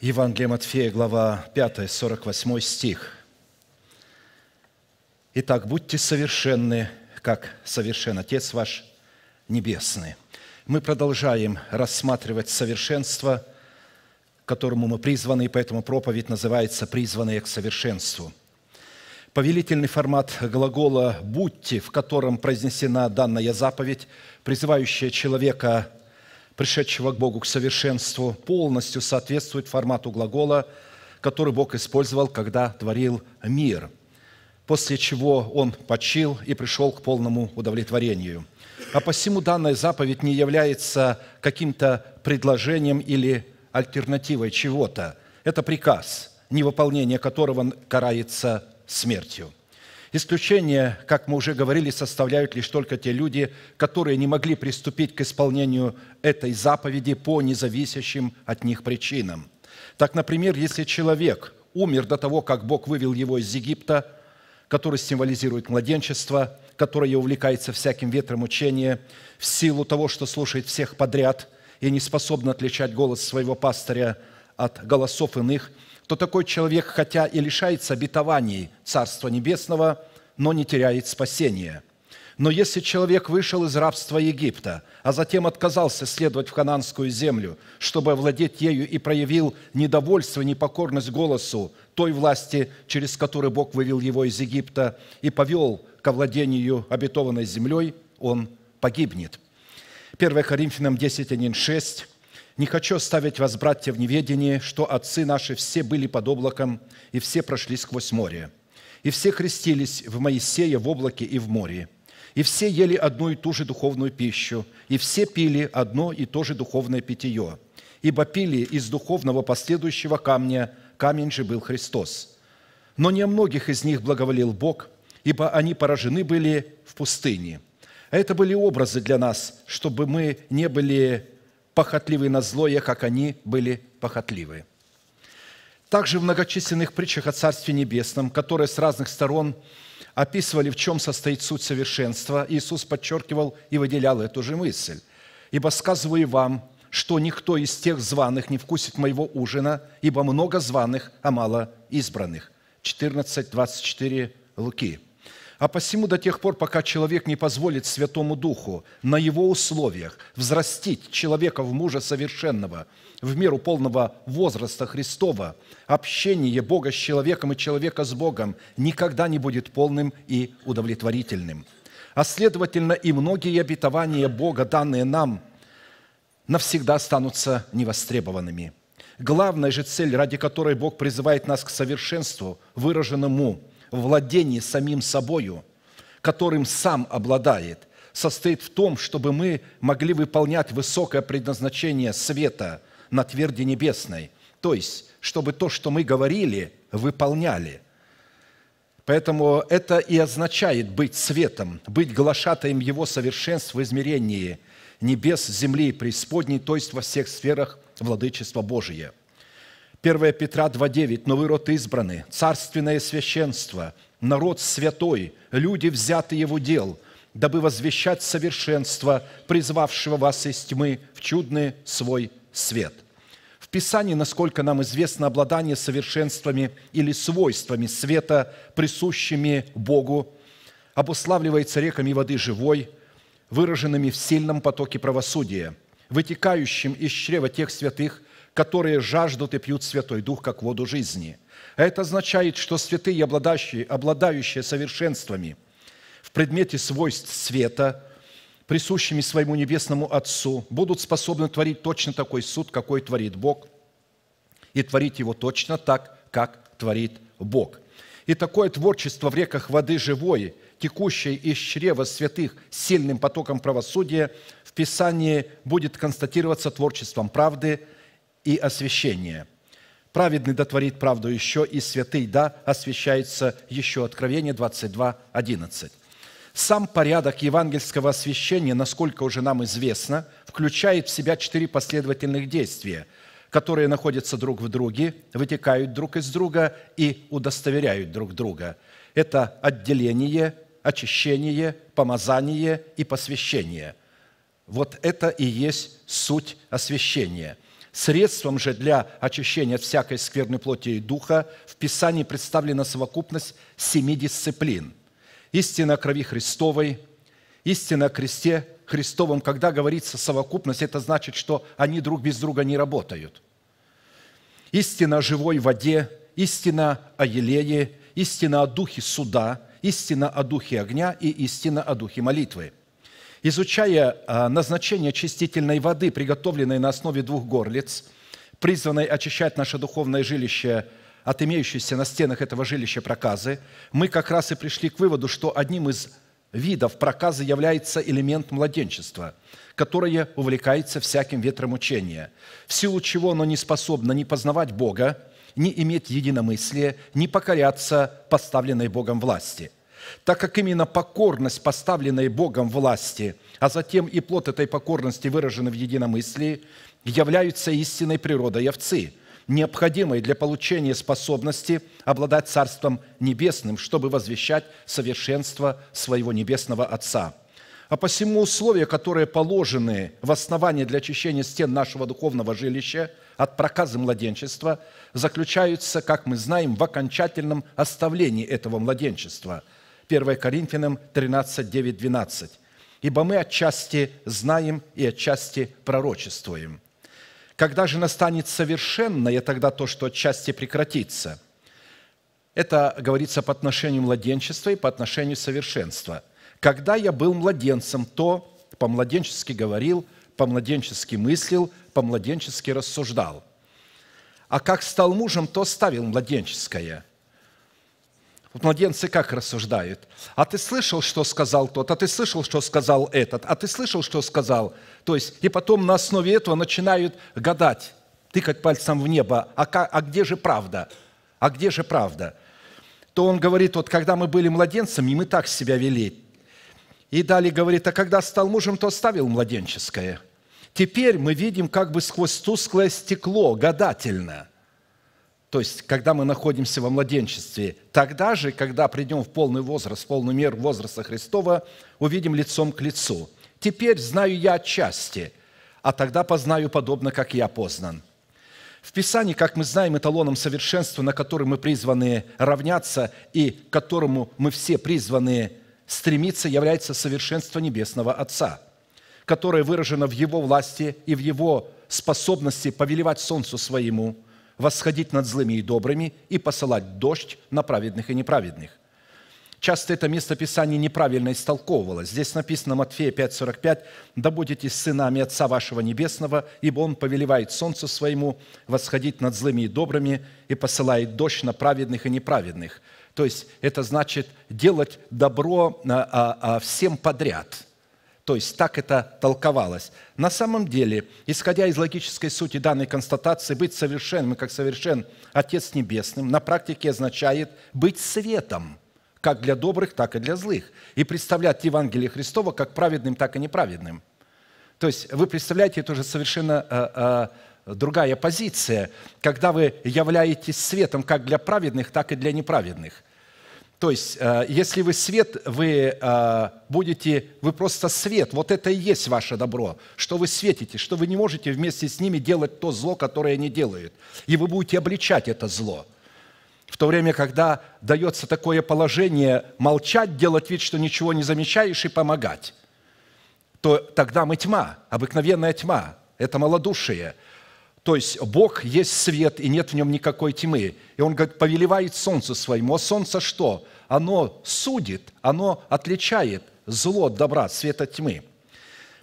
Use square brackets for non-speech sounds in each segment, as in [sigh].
Евангелие Матфея, глава 5, 48 стих. «Итак, будьте совершенны, как совершен Отец ваш Небесный». Мы продолжаем рассматривать совершенство, к которому мы призваны, и поэтому проповедь называется «Призванные к совершенству». Повелительный формат глагола «будьте», в котором произнесена данная заповедь, призывающая человека пришедшего к Богу к совершенству, полностью соответствует формату глагола, который Бог использовал, когда творил мир, после чего он почил и пришел к полному удовлетворению. А посему данная заповедь не является каким-то предложением или альтернативой чего-то. Это приказ, невыполнение которого карается смертью – Исключение, как мы уже говорили, составляют лишь только те люди, которые не могли приступить к исполнению этой заповеди по независящим от них причинам. Так, например, если человек умер до того, как Бог вывел его из Египта, который символизирует младенчество, которое увлекается всяким ветром учения, в силу того, что слушает всех подряд и не способен отличать голос своего пастыря от голосов иных – то такой человек, хотя и лишается обетований Царства Небесного, но не теряет спасения. Но если человек вышел из рабства Египта, а затем отказался следовать в хананскую землю, чтобы овладеть ею и проявил недовольство, непокорность голосу той власти, через которую Бог вывел его из Египта и повел к овладению обетованной землей, он погибнет. 1 Коринфянам 10, 1, «Не хочу оставить вас, братья, в неведении, что отцы наши все были под облаком и все прошли сквозь море, и все крестились в Моисея в облаке и в море. И все ели одну и ту же духовную пищу. И все пили одно и то же духовное питье. Ибо пили из духовного последующего камня, камень же был Христос. Но не о многих из них благоволил Бог, ибо они поражены были в пустыне. А это были образы для нас, чтобы мы не были похотливы на злое, как они были похотливы. Также в многочисленных притчах о Царстве Небесном, которые с разных сторон описывали, в чем состоит суть совершенства, Иисус подчеркивал и выделял эту же мысль. «Ибо сказываю вам, что никто из тех званых не вкусит моего ужина, ибо много званых, а мало избранных». 14, 24 Луки – а посему до тех пор, пока человек не позволит Святому Духу на его условиях взрастить человека в мужа совершенного, в меру полного возраста Христова, общение Бога с человеком и человека с Богом никогда не будет полным и удовлетворительным. А следовательно, и многие обетования Бога, данные нам, навсегда останутся невостребованными. Главная же цель, ради которой Бог призывает нас к совершенству, выраженному – владении самим собою, которым сам обладает, состоит в том, чтобы мы могли выполнять высокое предназначение света на тверди небесной, то есть, чтобы то, что мы говорили, выполняли. Поэтому это и означает быть светом, быть глашатаем Его совершенств в измерении небес, земли и преисподней, то есть во всех сферах владычества Божия – 1 Петра 2.9. «Но вы род избраны, царственное священство, народ святой, люди, взятые его дел, дабы возвещать совершенство, призвавшего вас из тьмы в чудный свой свет». В Писании, насколько нам известно, обладание совершенствами или свойствами света, присущими Богу, обуславливается реками воды живой, выраженными в сильном потоке правосудия, вытекающим из чрева тех святых, которые жаждут и пьют Святой Дух, как воду жизни. Это означает, что святые, обладающие, обладающие совершенствами в предмете свойств света, присущими своему Небесному Отцу, будут способны творить точно такой суд, какой творит Бог, и творить его точно так, как творит Бог. И такое творчество в реках воды живой, текущей из чрева святых сильным потоком правосудия, в Писании будет констатироваться творчеством правды – и освящение. Праведный дотворит правду еще, и святый, да, освящается еще. Откровение 22, 11. Сам порядок евангельского освящения, насколько уже нам известно, включает в себя четыре последовательных действия, которые находятся друг в друге, вытекают друг из друга и удостоверяют друг друга. Это отделение, очищение, помазание и посвящение. Вот это и есть суть освящения – Средством же для очищения от всякой скверной плоти и духа в Писании представлена совокупность семи дисциплин. Истина о крови Христовой, истина о кресте Христовом. Когда говорится совокупность, это значит, что они друг без друга не работают. Истина о живой воде, истина о елее, истина о духе суда, истина о духе огня и истина о духе молитвы – Изучая а, назначение очистительной воды, приготовленной на основе двух горлиц, призванной очищать наше духовное жилище от имеющейся на стенах этого жилища проказы, мы как раз и пришли к выводу, что одним из видов проказы является элемент младенчества, которое увлекается всяким ветром учения, в силу чего оно не способно не познавать Бога, не иметь единомыслия, не покоряться поставленной Богом власти – так как именно покорность, поставленная Богом власти, а затем и плод этой покорности, выраженный в единомыслии, являются истинной природой овцы, необходимой для получения способности обладать Царством Небесным, чтобы возвещать совершенство своего Небесного Отца. А посему условия, которые положены в основании для очищения стен нашего духовного жилища от проказа младенчества, заключаются, как мы знаем, в окончательном оставлении этого младенчества – 1 Коринфянам 13, 9, 12. «Ибо мы отчасти знаем и отчасти пророчествуем. Когда же настанет совершенное, тогда то, что отчасти прекратится». Это говорится по отношению младенчества и по отношению совершенства. «Когда я был младенцем, то по-младенчески говорил, по-младенчески мыслил, по-младенчески рассуждал. А как стал мужем, то оставил младенческое – вот младенцы как рассуждают? А ты слышал, что сказал тот? А ты слышал, что сказал этот? А ты слышал, что сказал? То есть, и потом на основе этого начинают гадать, тыкать пальцем в небо. А, как, а где же правда? А где же правда? То он говорит, вот когда мы были младенцами, мы так себя вели. И далее говорит, а когда стал мужем, то оставил младенческое. Теперь мы видим как бы сквозь тусклое стекло, гадательно – то есть когда мы находимся во младенчестве, тогда же, когда придем в полный возраст, в полную меру возраста Христова, увидим лицом к лицу. Теперь знаю я отчасти, а тогда познаю подобно, как я познан. В Писании, как мы знаем, эталоном совершенства, на который мы призваны равняться и к которому мы все призваны стремиться, является совершенство Небесного Отца, которое выражено в Его власти и в Его способности повелевать Солнцу Своему – восходить над злыми и добрыми и посылать дождь на праведных и неправедных. Часто это место Писания неправильно истолковывалось. Здесь написано Матфея 5,45 «Да будете сынами Отца вашего Небесного, ибо Он повелевает солнцу своему восходить над злыми и добрыми и посылает дождь на праведных и неправедных». То есть это значит делать добро а, а, а всем подряд – то есть так это толковалось. На самом деле, исходя из логической сути данной констатации, быть совершенным, как совершен Отец Небесным, на практике означает быть светом, как для добрых, так и для злых, и представлять Евангелие Христова как праведным, так и неправедным. То есть вы представляете, это уже совершенно а, а, другая позиция, когда вы являетесь светом как для праведных, так и для неправедных – то есть, э, если вы свет, вы э, будете, вы просто свет. Вот это и есть ваше добро, что вы светите, что вы не можете вместе с ними делать то зло, которое они делают. И вы будете обличать это зло. В то время, когда дается такое положение молчать, делать вид, что ничего не замечаешь и помогать, то тогда мы тьма, обыкновенная тьма, это малодушие – то есть Бог есть свет, и нет в нем никакой тьмы. И он говорит, повелевает Солнцу своему. А солнце что? Оно судит, оно отличает зло от добра, свет от тьмы.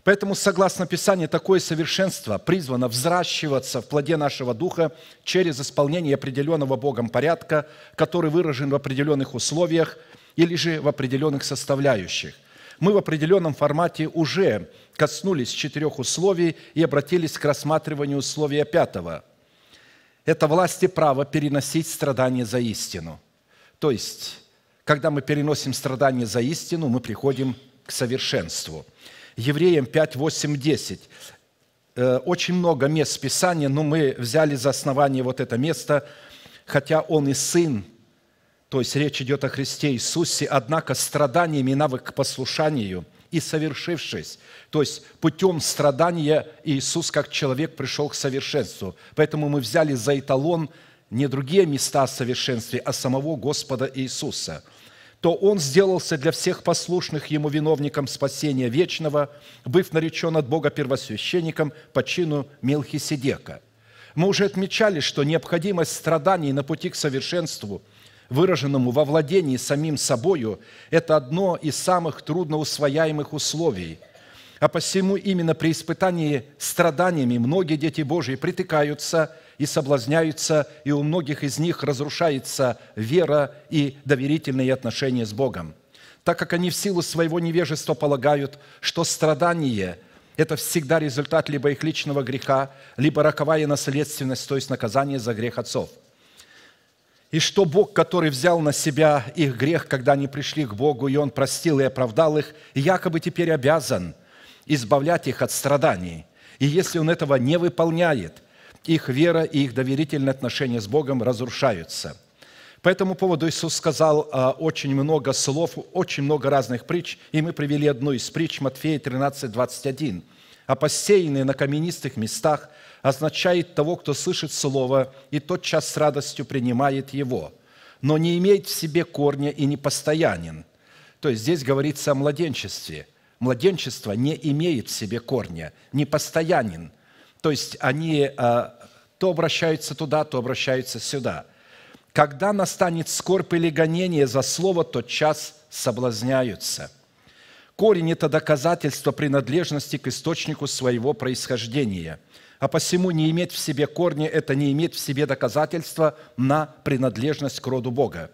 Поэтому, согласно Писанию, такое совершенство призвано взращиваться в плоде нашего духа через исполнение определенного Богом порядка, который выражен в определенных условиях или же в определенных составляющих мы в определенном формате уже коснулись четырех условий и обратились к рассматриванию условия пятого. Это власть и право переносить страдания за истину. То есть, когда мы переносим страдания за истину, мы приходим к совершенству. Евреям 5, 8, 10 очень много мест Писания, но мы взяли за основание вот это место, хотя он и сын то есть речь идет о Христе Иисусе, однако страданиями навык к послушанию и совершившись, то есть путем страдания Иисус как человек пришел к совершенству. Поэтому мы взяли за эталон не другие места совершенствия, а самого Господа Иисуса – то Он сделался для всех послушных Ему виновником спасения вечного, быв наречен от Бога первосвященником по чину Мелхиседека. Мы уже отмечали, что необходимость страданий на пути к совершенству – выраженному во владении самим собою, это одно из самых трудно трудноусвояемых условий. А посему именно при испытании страданиями многие дети Божьи притыкаются и соблазняются, и у многих из них разрушается вера и доверительные отношения с Богом, так как они в силу своего невежества полагают, что страдание – это всегда результат либо их личного греха, либо роковая наследственность, то есть наказание за грех отцов – и что Бог, который взял на себя их грех, когда они пришли к Богу, и Он простил и оправдал их, якобы теперь обязан избавлять их от страданий. И если Он этого не выполняет, их вера и их доверительные отношения с Богом разрушаются. По этому поводу Иисус сказал а, очень много слов, очень много разных притч, и мы привели одну из притч Матфея 13, 21. «А посеянные на каменистых местах означает того, кто слышит Слово и тотчас с радостью принимает его, но не имеет в себе корня и не постоянен. То есть здесь говорится о младенчестве. Младенчество не имеет в себе корня, не постоянен. То есть они а, то обращаются туда, то обращаются сюда. Когда настанет скорбь или гонение за слово, тот час соблазняются. Корень – это доказательство принадлежности к источнику своего происхождения – а посему не иметь в себе корня – это не иметь в себе доказательства на принадлежность к роду Бога.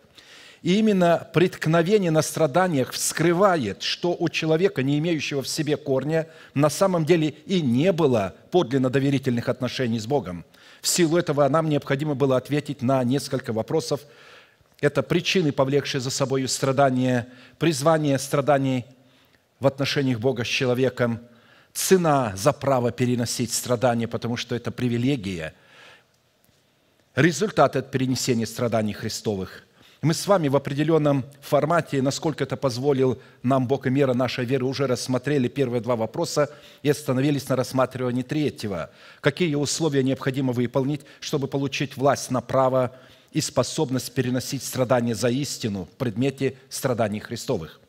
И именно преткновение на страданиях вскрывает, что у человека, не имеющего в себе корня, на самом деле и не было подлинно доверительных отношений с Богом. В силу этого нам необходимо было ответить на несколько вопросов. Это причины, повлекшие за собой страдания, призвание страданий в отношениях Бога с человеком – цена за право переносить страдания, потому что это привилегия. Результат от перенесения страданий Христовых. Мы с вами в определенном формате, насколько это позволил нам Бог и мера нашей веры, уже рассмотрели первые два вопроса и остановились на рассматривании третьего. Какие условия необходимо выполнить, чтобы получить власть на право и способность переносить страдания за истину в предмете страданий Христовых?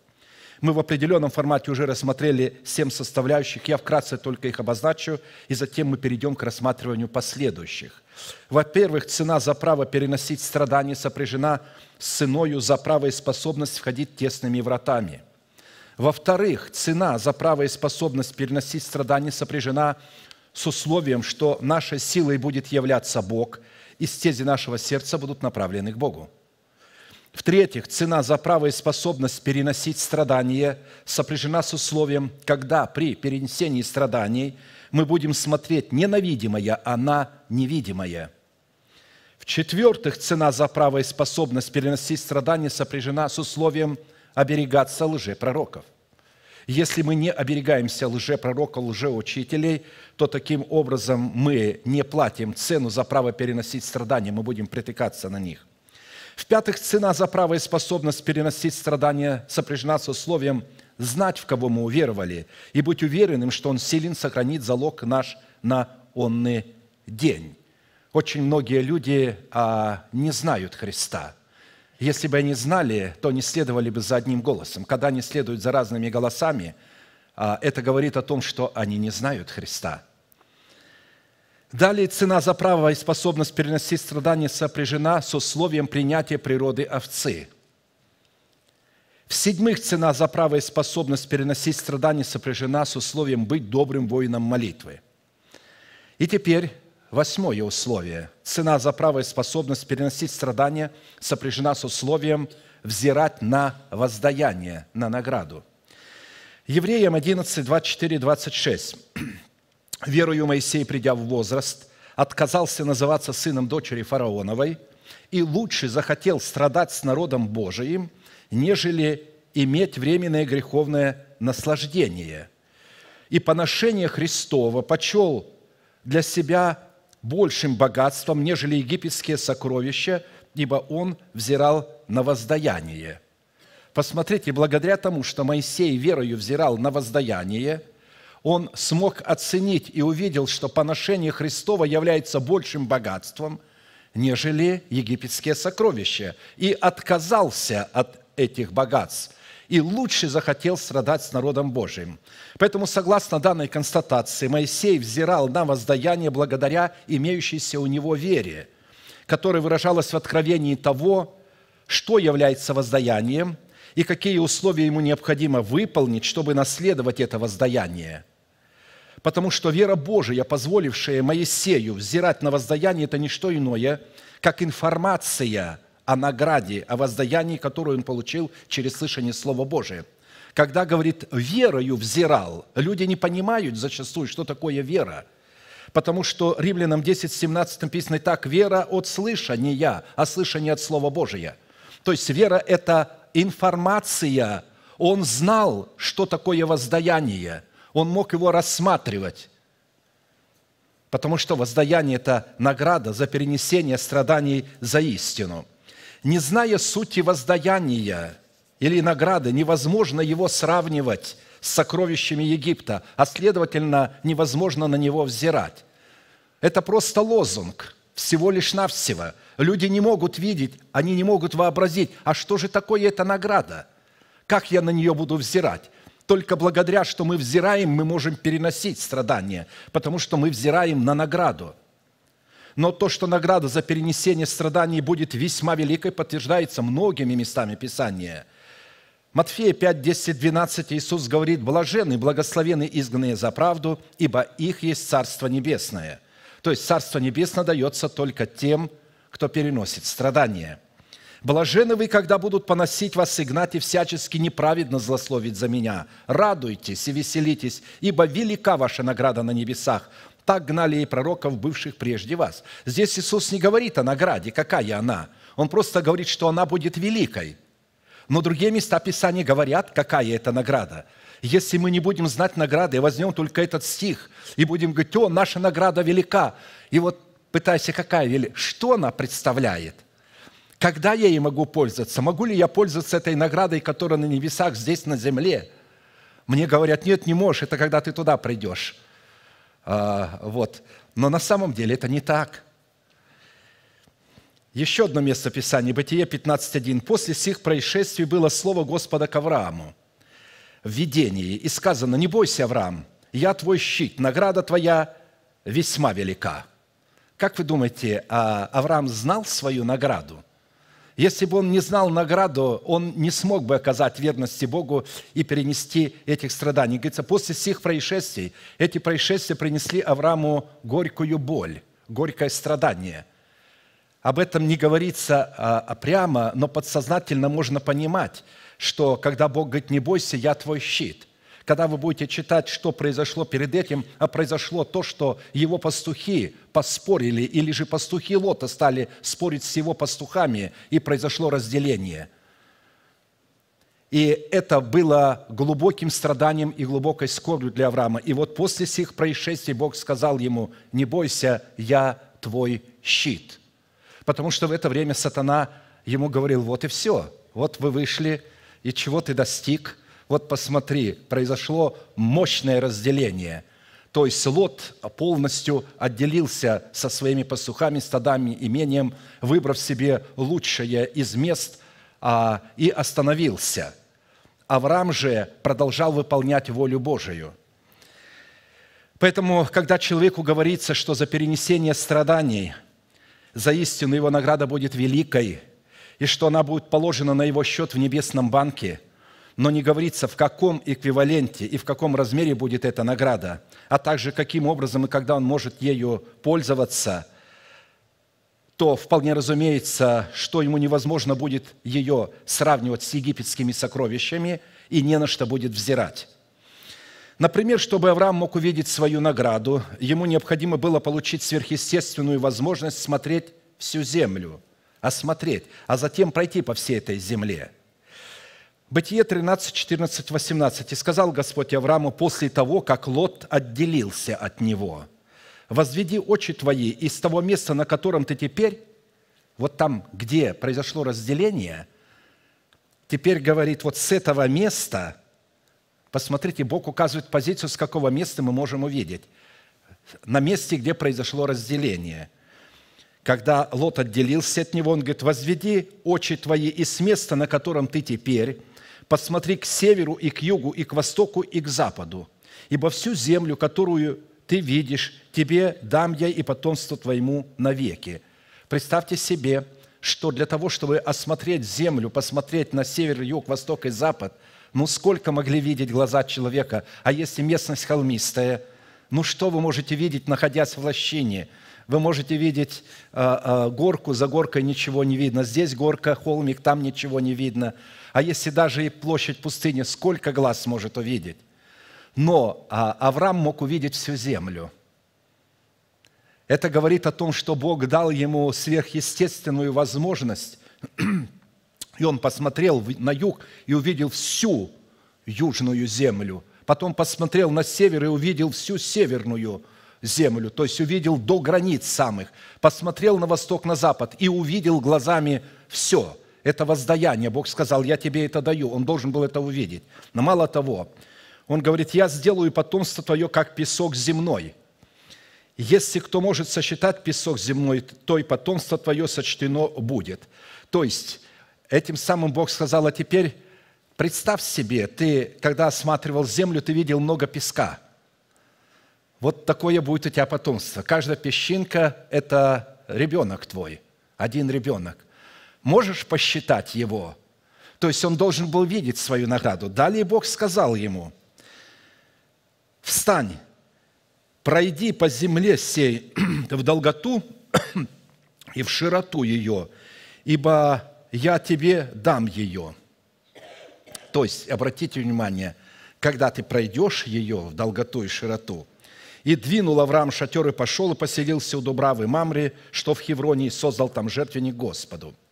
Мы в определенном формате уже рассмотрели семь составляющих. Я вкратце только их обозначу, и затем мы перейдем к рассматриванию последующих. Во-первых, цена за право переносить страдания сопряжена с ценою за право и способность входить тесными вратами. Во-вторых, цена за право и способность переносить страдания сопряжена с условием, что нашей силой будет являться Бог, и стези нашего сердца будут направлены к Богу. В-третьих, цена за право и способность переносить страдания сопряжена с условием, когда при перенесении страданий мы будем смотреть не на а на невидимое. В-четвертых, цена за право и способность переносить страдания сопряжена с условием оберегаться лжепророков. Если мы не оберегаемся лжепророка, лжеучителей, то таким образом мы не платим цену за право переносить страдания, мы будем притыкаться на них – в-пятых, цена за право и способность переносить страдания сопряжена с условием знать, в кого мы уверовали, и быть уверенным, что Он силен сохранить залог наш на онный день. Очень многие люди а, не знают Христа. Если бы они знали, то не следовали бы за одним голосом. Когда они следуют за разными голосами, а, это говорит о том, что они не знают Христа – Далее цена за право и способность переносить страдания сопряжена с условием принятия природы овцы. В-седьмых, цена за право и способность переносить страдания сопряжена с условием быть добрым воином молитвы. И теперь восьмое условие. Цена за право и способность переносить страдания сопряжена с условием взирать на воздаяние, на награду. Евреям 11, 24, 26. Верою Моисей, придя в возраст, отказался называться сыном дочери фараоновой и лучше захотел страдать с народом Божиим, нежели иметь временное греховное наслаждение. И поношение Христова почел для себя большим богатством, нежели египетские сокровища, ибо он взирал на воздаяние. Посмотрите, благодаря тому, что Моисей верою взирал на воздаяние – он смог оценить и увидел, что поношение Христова является большим богатством, нежели египетские сокровища, и отказался от этих богатств и лучше захотел страдать с народом Божиим. Поэтому, согласно данной констатации, Моисей взирал на воздаяние благодаря имеющейся у него вере, которая выражалась в откровении того, что является воздаянием и какие условия ему необходимо выполнить, чтобы наследовать это воздаяние – потому что вера Божия, позволившая Моисею взирать на воздаяние, это не что иное, как информация о награде, о воздаянии, которую он получил через слышание Слова Божия. Когда, говорит, верою взирал, люди не понимают зачастую, что такое вера – потому что Римлянам 10, 17 написано так, «Вера от слышания, а слышание от Слова Божия». То есть вера – это информация. Он знал, что такое воздаяние. Он мог его рассматривать, потому что воздаяние – это награда за перенесение страданий за истину. Не зная сути воздаяния или награды, невозможно его сравнивать с сокровищами Египта, а следовательно, невозможно на него взирать. Это просто лозунг, всего лишь навсего. Люди не могут видеть, они не могут вообразить, а что же такое эта награда? Как я на нее буду взирать? Только благодаря, что мы взираем, мы можем переносить страдания, потому что мы взираем на награду. Но то, что награда за перенесение страданий будет весьма великой, подтверждается многими местами Писания. Матфея 5, 10, 12 Иисус говорит, «Блажены, благословены изгнанные за правду, ибо их есть Царство Небесное». То есть Царство Небесное дается только тем, кто переносит страдания – Блажены вы, когда будут поносить вас игнать и всячески неправедно злословить за меня. Радуйтесь и веселитесь, ибо велика ваша награда на небесах. Так гнали и пророков, бывших прежде вас». Здесь Иисус не говорит о награде, какая она. Он просто говорит, что она будет великой. Но другие места Писания говорят, какая это награда. Если мы не будем знать награды возьмем только этот стих, и будем говорить, о, наша награда велика, и вот пытайся, какая велика, что она представляет – когда я ей могу пользоваться? Могу ли я пользоваться этой наградой, которая на небесах, здесь, на земле? Мне говорят, нет, не можешь, это когда ты туда придешь. А, вот. Но на самом деле это не так. Еще одно место Писания, Бытие 15.1. «После сих происшествий было слово Господа к Аврааму в видении, и сказано, не бойся, Авраам, я твой щит, награда твоя весьма велика». Как вы думаете, а, Авраам знал свою награду – если бы он не знал награду, он не смог бы оказать верности Богу и перенести этих страданий. Говорится, после всех происшествий, эти происшествия принесли Аврааму горькую боль, горькое страдание. Об этом не говорится а, а прямо, но подсознательно можно понимать, что когда Бог говорит, не бойся, я твой щит – когда вы будете читать, что произошло перед этим, а произошло то, что его пастухи поспорили, или же пастухи Лота стали спорить с его пастухами, и произошло разделение. И это было глубоким страданием и глубокой скорбью для Авраама. И вот после сих происшествий Бог сказал ему, не бойся, я твой щит. Потому что в это время сатана ему говорил, вот и все, вот вы вышли, и чего ты достиг – вот посмотри, произошло мощное разделение. То есть Лот полностью отделился со своими пастухами, стадами, имением, выбрав себе лучшее из мест а, и остановился. Авраам же продолжал выполнять волю Божию – Поэтому, когда человеку говорится, что за перенесение страданий, за истину его награда будет великой, и что она будет положена на его счет в небесном банке – но не говорится, в каком эквиваленте и в каком размере будет эта награда, а также каким образом и когда он может ею пользоваться, то вполне разумеется, что ему невозможно будет ее сравнивать с египетскими сокровищами и не на что будет взирать. Например, чтобы Авраам мог увидеть свою награду, ему необходимо было получить сверхъестественную возможность смотреть всю землю, осмотреть, а, а затем пройти по всей этой земле – Бытие 13, 14, 18. «И сказал Господь Аврааму после того, как Лот отделился от него, «Возведи очи твои из того места, на котором ты теперь, вот там, где произошло разделение, теперь, говорит, вот с этого места, посмотрите, Бог указывает позицию, с какого места мы можем увидеть, на месте, где произошло разделение – когда Лот отделился от него, он говорит, «Возведи очи твои из места, на котором ты теперь, посмотри к северу и к югу, и к востоку, и к западу, ибо всю землю, которую ты видишь, тебе дам я и потомство твоему навеки». Представьте себе, что для того, чтобы осмотреть землю, посмотреть на север, юг, восток и запад, ну сколько могли видеть глаза человека, а если местность холмистая, ну что вы можете видеть, находясь в лощине? Вы можете видеть э, э, горку, за горкой ничего не видно, здесь горка, холмик, там ничего не видно – а если даже и площадь пустыни, сколько глаз сможет увидеть? Но а, Авраам мог увидеть всю землю. Это говорит о том, что Бог дал ему сверхъестественную возможность, [clears throat] и он посмотрел на юг и увидел всю южную землю. Потом посмотрел на север и увидел всю северную землю, то есть увидел до границ самых. Посмотрел на восток, на запад и увидел глазами все – это воздаяние. Бог сказал, я тебе это даю. Он должен был это увидеть. Но мало того, он говорит, я сделаю потомство твое, как песок земной. Если кто может сосчитать песок земной, то и потомство твое сочтено будет. То есть, этим самым Бог сказал, а теперь представь себе, ты, когда осматривал землю, ты видел много песка. Вот такое будет у тебя потомство. Каждая песчинка – это ребенок твой, один ребенок – можешь посчитать его?» То есть он должен был видеть свою награду. Далее Бог сказал ему, «Встань, пройди по земле сей [clears throat] в долготу [clears throat] и в широту ее, ибо я тебе дам ее». То есть, обратите внимание, когда ты пройдешь ее в долготу и широту, и двинул Авраам шатер и пошел и поселился у Дубравы Мамри, что в Хевроне, и создал там жертвенник Господу –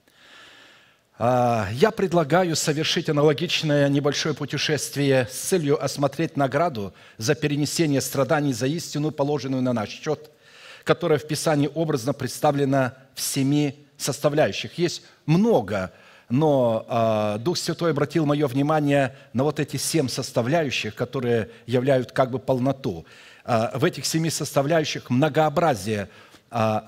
а, я предлагаю совершить аналогичное небольшое путешествие с целью осмотреть награду за перенесение страданий за истину, положенную на наш счет, которая в Писании образно представлена в семи составляющих. Есть много, но а, Дух Святой обратил мое внимание на вот эти семь составляющих, которые являют как бы полноту. А, в этих семи составляющих многообразие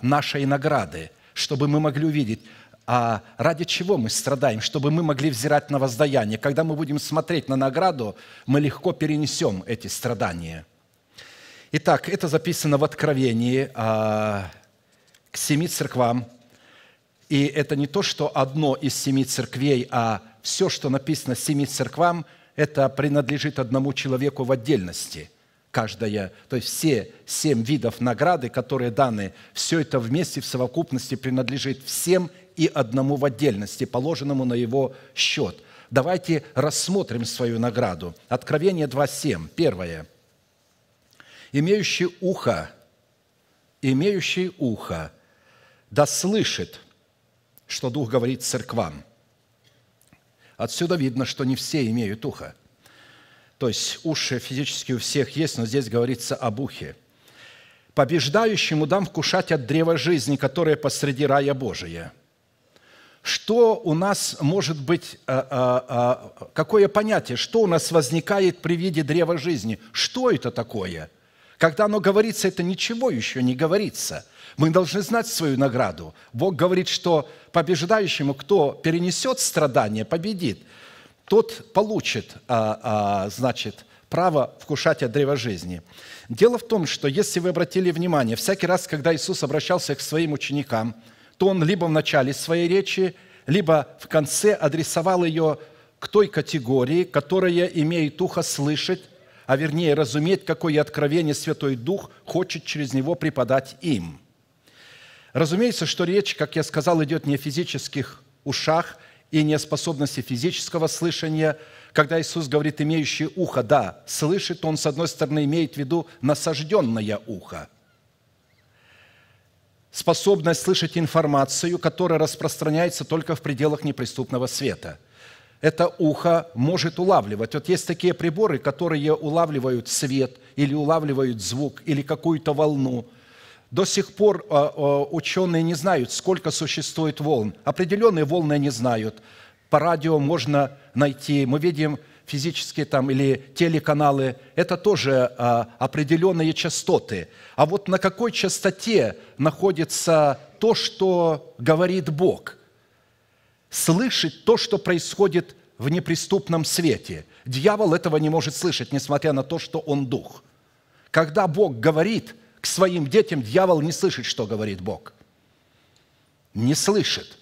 нашей награды, чтобы мы могли увидеть – а ради чего мы страдаем, чтобы мы могли взирать на воздаяние. Когда мы будем смотреть на награду, мы легко перенесем эти страдания. Итак, это записано в Откровении а, к семи церквам. И это не то, что одно из семи церквей, а все, что написано семи церквам, это принадлежит одному человеку в отдельности. Каждая, то есть все семь видов награды, которые даны, все это вместе в совокупности принадлежит всем и одному в отдельности, положенному на его счет. Давайте рассмотрим свою награду. Откровение 2.7. Первое. «Имеющий ухо, имеющий ухо, да слышит, что Дух говорит церквам». Отсюда видно, что не все имеют ухо. То есть уши физически у всех есть, но здесь говорится об ухе. «Побеждающему дам вкушать от древа жизни, которое посреди рая Божия» что у нас может быть, э, э, э, какое понятие, что у нас возникает при виде древа жизни, что это такое. Когда оно говорится, это ничего еще не говорится. Мы должны знать свою награду. Бог говорит, что побеждающему, кто перенесет страдания, победит, тот получит, значит, право вкушать от древа жизни. Дело в том, что если вы обратили внимание, всякий раз, когда Иисус обращался к своим ученикам – то он либо в начале своей речи, либо в конце адресовал ее к той категории, которая имеет ухо слышать, а вернее разуметь, какое откровение Святой Дух хочет через него преподать им. Разумеется, что речь, как я сказал, идет не о физических ушах и не о способности физического слышания. Когда Иисус говорит «имеющий ухо», да, слышит, он, с одной стороны, имеет в виду насажденное ухо – способность слышать информацию, которая распространяется только в пределах неприступного света. Это ухо может улавливать. Вот есть такие приборы, которые улавливают свет или улавливают звук или какую-то волну. До сих пор а, а, ученые не знают, сколько существует волн. Определенные волны не знают. По радио можно найти. Мы видим физические там или телеканалы, это тоже а, определенные частоты. А вот на какой частоте находится то, что говорит Бог? Слышит то, что происходит в неприступном свете. Дьявол этого не может слышать, несмотря на то, что он дух. Когда Бог говорит к своим детям, дьявол не слышит, что говорит Бог. Не слышит.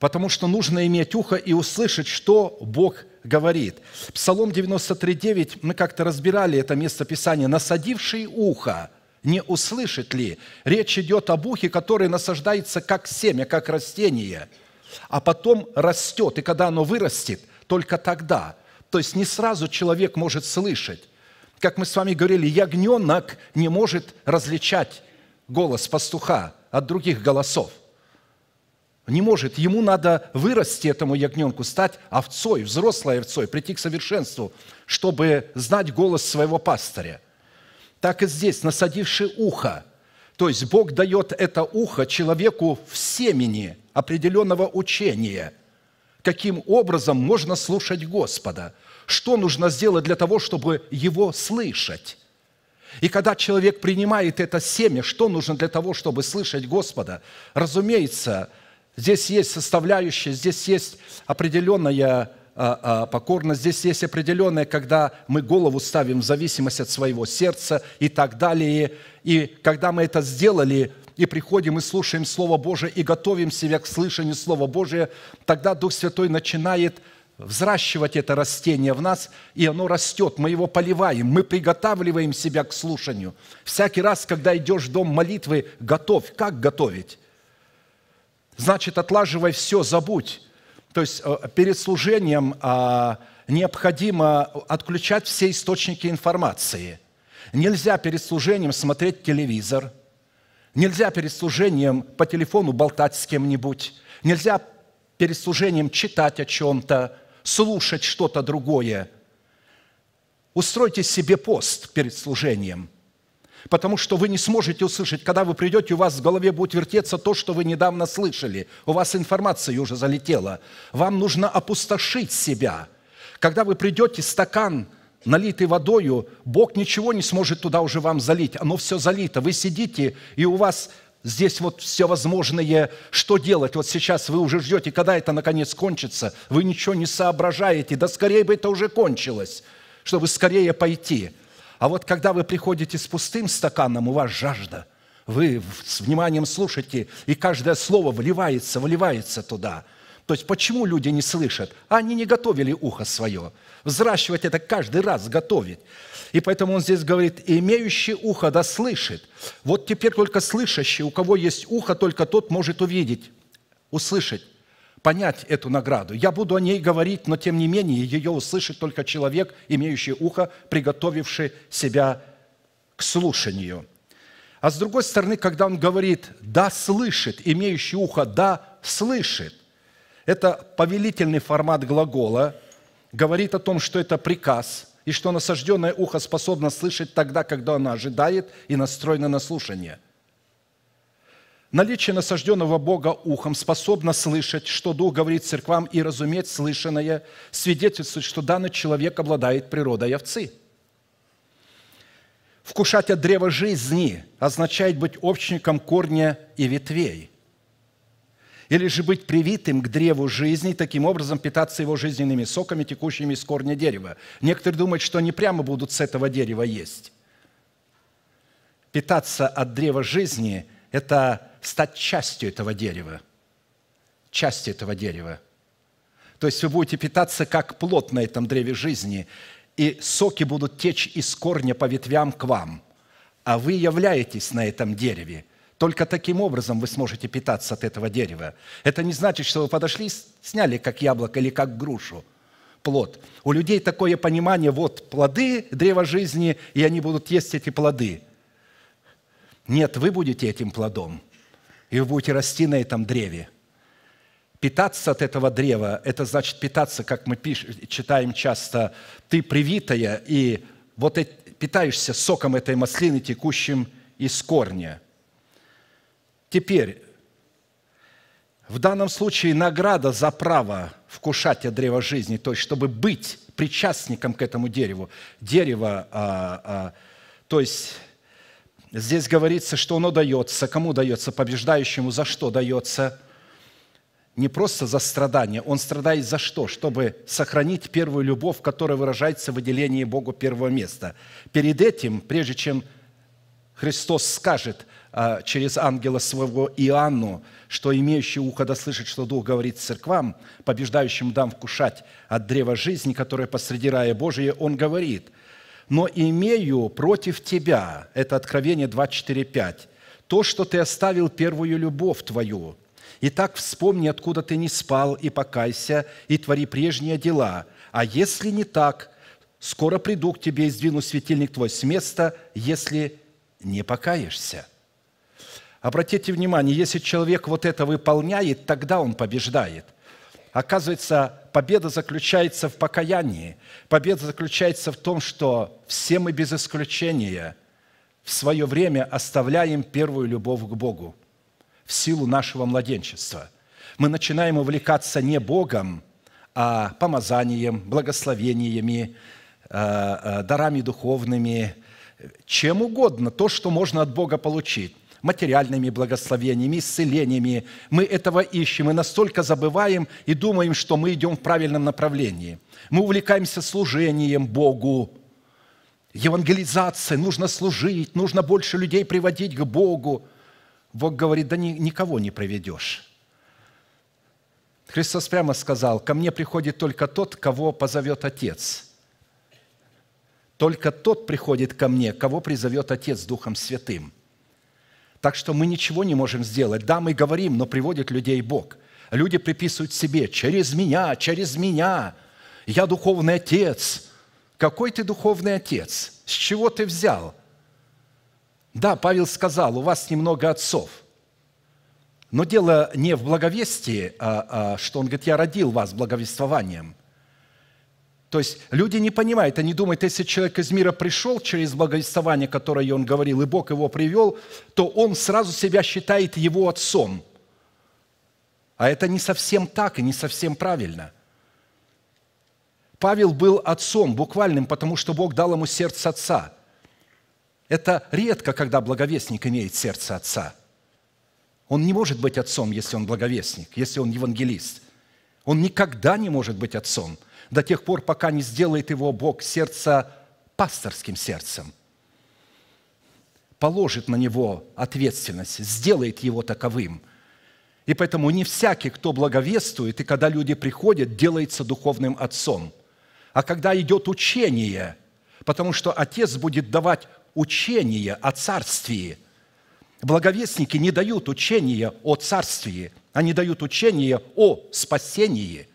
Потому что нужно иметь ухо и услышать, что Бог говорит. Псалом 93.9, мы как-то разбирали это место Писания. «Насадивший ухо, не услышит ли?» Речь идет об ухе, который насаждается как семя, как растение, а потом растет, и когда оно вырастет, только тогда. То есть не сразу человек может слышать. Как мы с вами говорили, ягненок не может различать голос пастуха от других голосов – не может. Ему надо вырасти, этому ягненку, стать овцой, взрослой овцой, прийти к совершенству, чтобы знать голос своего пастыря. Так и здесь, насадивший ухо. То есть Бог дает это ухо человеку в семени определенного учения. Каким образом можно слушать Господа? Что нужно сделать для того, чтобы его слышать? И когда человек принимает это семя, что нужно для того, чтобы слышать Господа? Разумеется, Здесь есть составляющая, здесь есть определенная а, а, покорность, здесь есть определенная, когда мы голову ставим в зависимость от своего сердца и так далее. И когда мы это сделали, и приходим и слушаем Слово Божие, и готовим себя к слышанию Слова Божия, тогда Дух Святой начинает взращивать это растение в нас, и оно растет, мы его поливаем, мы приготавливаем себя к слушанию. Всякий раз, когда идешь в дом молитвы, готовь. Как готовить? Значит, отлаживай все, забудь. То есть э, перед служением а, необходимо отключать все источники информации. Нельзя перед служением смотреть телевизор, нельзя перед служением по телефону болтать с кем-нибудь, нельзя перед служением читать о чем-то, слушать что-то другое. Устройте себе пост перед служением – потому что вы не сможете услышать. Когда вы придете, у вас в голове будет вертеться то, что вы недавно слышали. У вас информация уже залетела. Вам нужно опустошить себя. Когда вы придете, стакан налитый водою, Бог ничего не сможет туда уже вам залить. Оно все залито. Вы сидите, и у вас здесь вот все возможное, что делать. Вот сейчас вы уже ждете, когда это наконец кончится. Вы ничего не соображаете. Да скорее бы это уже кончилось, чтобы скорее пойти – а вот когда вы приходите с пустым стаканом, у вас жажда. Вы с вниманием слушаете, и каждое слово вливается, вливается туда. То есть почему люди не слышат? Они не готовили ухо свое. Взращивать это каждый раз, готовить. И поэтому он здесь говорит, имеющий ухо да слышит. Вот теперь только слышащий, у кого есть ухо, только тот может увидеть, услышать понять эту награду. Я буду о ней говорить, но тем не менее ее услышит только человек, имеющий ухо, приготовивший себя к слушанию. А с другой стороны, когда он говорит «да слышит», имеющий ухо «да слышит», это повелительный формат глагола, говорит о том, что это приказ, и что насажденное ухо способно слышать тогда, когда оно ожидает и настроено на слушание. Наличие насажденного Бога ухом способно слышать, что Дух говорит церквам, и разуметь слышанное, свидетельствует, что данный человек обладает природой овцы. Вкушать от древа жизни означает быть общником корня и ветвей. Или же быть привитым к древу жизни, таким образом питаться его жизненными соками, текущими из корня дерева. Некоторые думают, что они прямо будут с этого дерева есть. Питаться от древа жизни – это стать частью этого дерева. Частью этого дерева. То есть вы будете питаться как плод на этом древе жизни, и соки будут течь из корня по ветвям к вам, а вы являетесь на этом дереве. Только таким образом вы сможете питаться от этого дерева. Это не значит, что вы подошли, сняли как яблоко или как грушу – плод. У людей такое понимание, вот плоды древа жизни, и они будут есть эти плоды – нет, вы будете этим плодом, и вы будете расти на этом древе. Питаться от этого древа – это значит питаться, как мы пиш, читаем часто, «ты привитая, и вот питаешься соком этой маслины, текущим из корня». Теперь, в данном случае награда за право вкушать от древа жизни, то есть чтобы быть причастником к этому дереву. Дерево, а, а, то есть Здесь говорится, что оно дается. Кому дается? Побеждающему за что дается? Не просто за страдание. Он страдает за что? Чтобы сохранить первую любовь, которая выражается в выделении Богу первого места. Перед этим, прежде чем Христос скажет а, через ангела своего Иоанну, что имеющий ухо да слышит, что Дух говорит церквам, побеждающим дам вкушать от древа жизни, которое посреди рая Божия, он говорит – но имею против тебя, это Откровение 2.4.5, то, что ты оставил первую любовь твою. Итак, вспомни, откуда ты не спал, и покайся, и твори прежние дела. А если не так, скоро приду к тебе и сдвину светильник твой с места, если не покаешься». Обратите внимание, если человек вот это выполняет, тогда он побеждает. Оказывается, победа заключается в покаянии. Победа заключается в том, что все мы без исключения в свое время оставляем первую любовь к Богу в силу нашего младенчества. Мы начинаем увлекаться не Богом, а помазанием, благословениями, э, э, дарами духовными, чем угодно, то, что можно от Бога получить материальными благословениями, исцелениями. Мы этого ищем и настолько забываем и думаем, что мы идем в правильном направлении. Мы увлекаемся служением Богу, евангелизацией, нужно служить, нужно больше людей приводить к Богу. Бог говорит, да никого не приведешь. Христос прямо сказал, «Ко мне приходит только тот, кого позовет Отец». Только тот приходит ко мне, кого призовет Отец Духом Святым – так что мы ничего не можем сделать. Да, мы говорим, но приводит людей Бог. Люди приписывают себе «через меня, через меня». «Я духовный отец». Какой ты духовный отец? С чего ты взял? Да, Павел сказал, у вас немного отцов. Но дело не в благовестии, а, а, что он говорит, я родил вас благовествованием – то есть люди не понимают, они думают, если человек из мира пришел через благовествование, которое он говорил, и Бог его привел, то он сразу себя считает его отцом. А это не совсем так и не совсем правильно. Павел был отцом буквальным, потому что Бог дал ему сердце отца. Это редко, когда благовестник имеет сердце отца. Он не может быть отцом, если он благовестник, если он евангелист. Он никогда не может быть отцом – до тех пор, пока не сделает его Бог сердце пасторским сердцем, положит на него ответственность, сделает его таковым. И поэтому не всякий, кто благовествует, и когда люди приходят, делается духовным отцом. А когда идет учение, потому что отец будет давать учение о царствии. Благовестники не дают учения о царствии, они дают учение о спасении –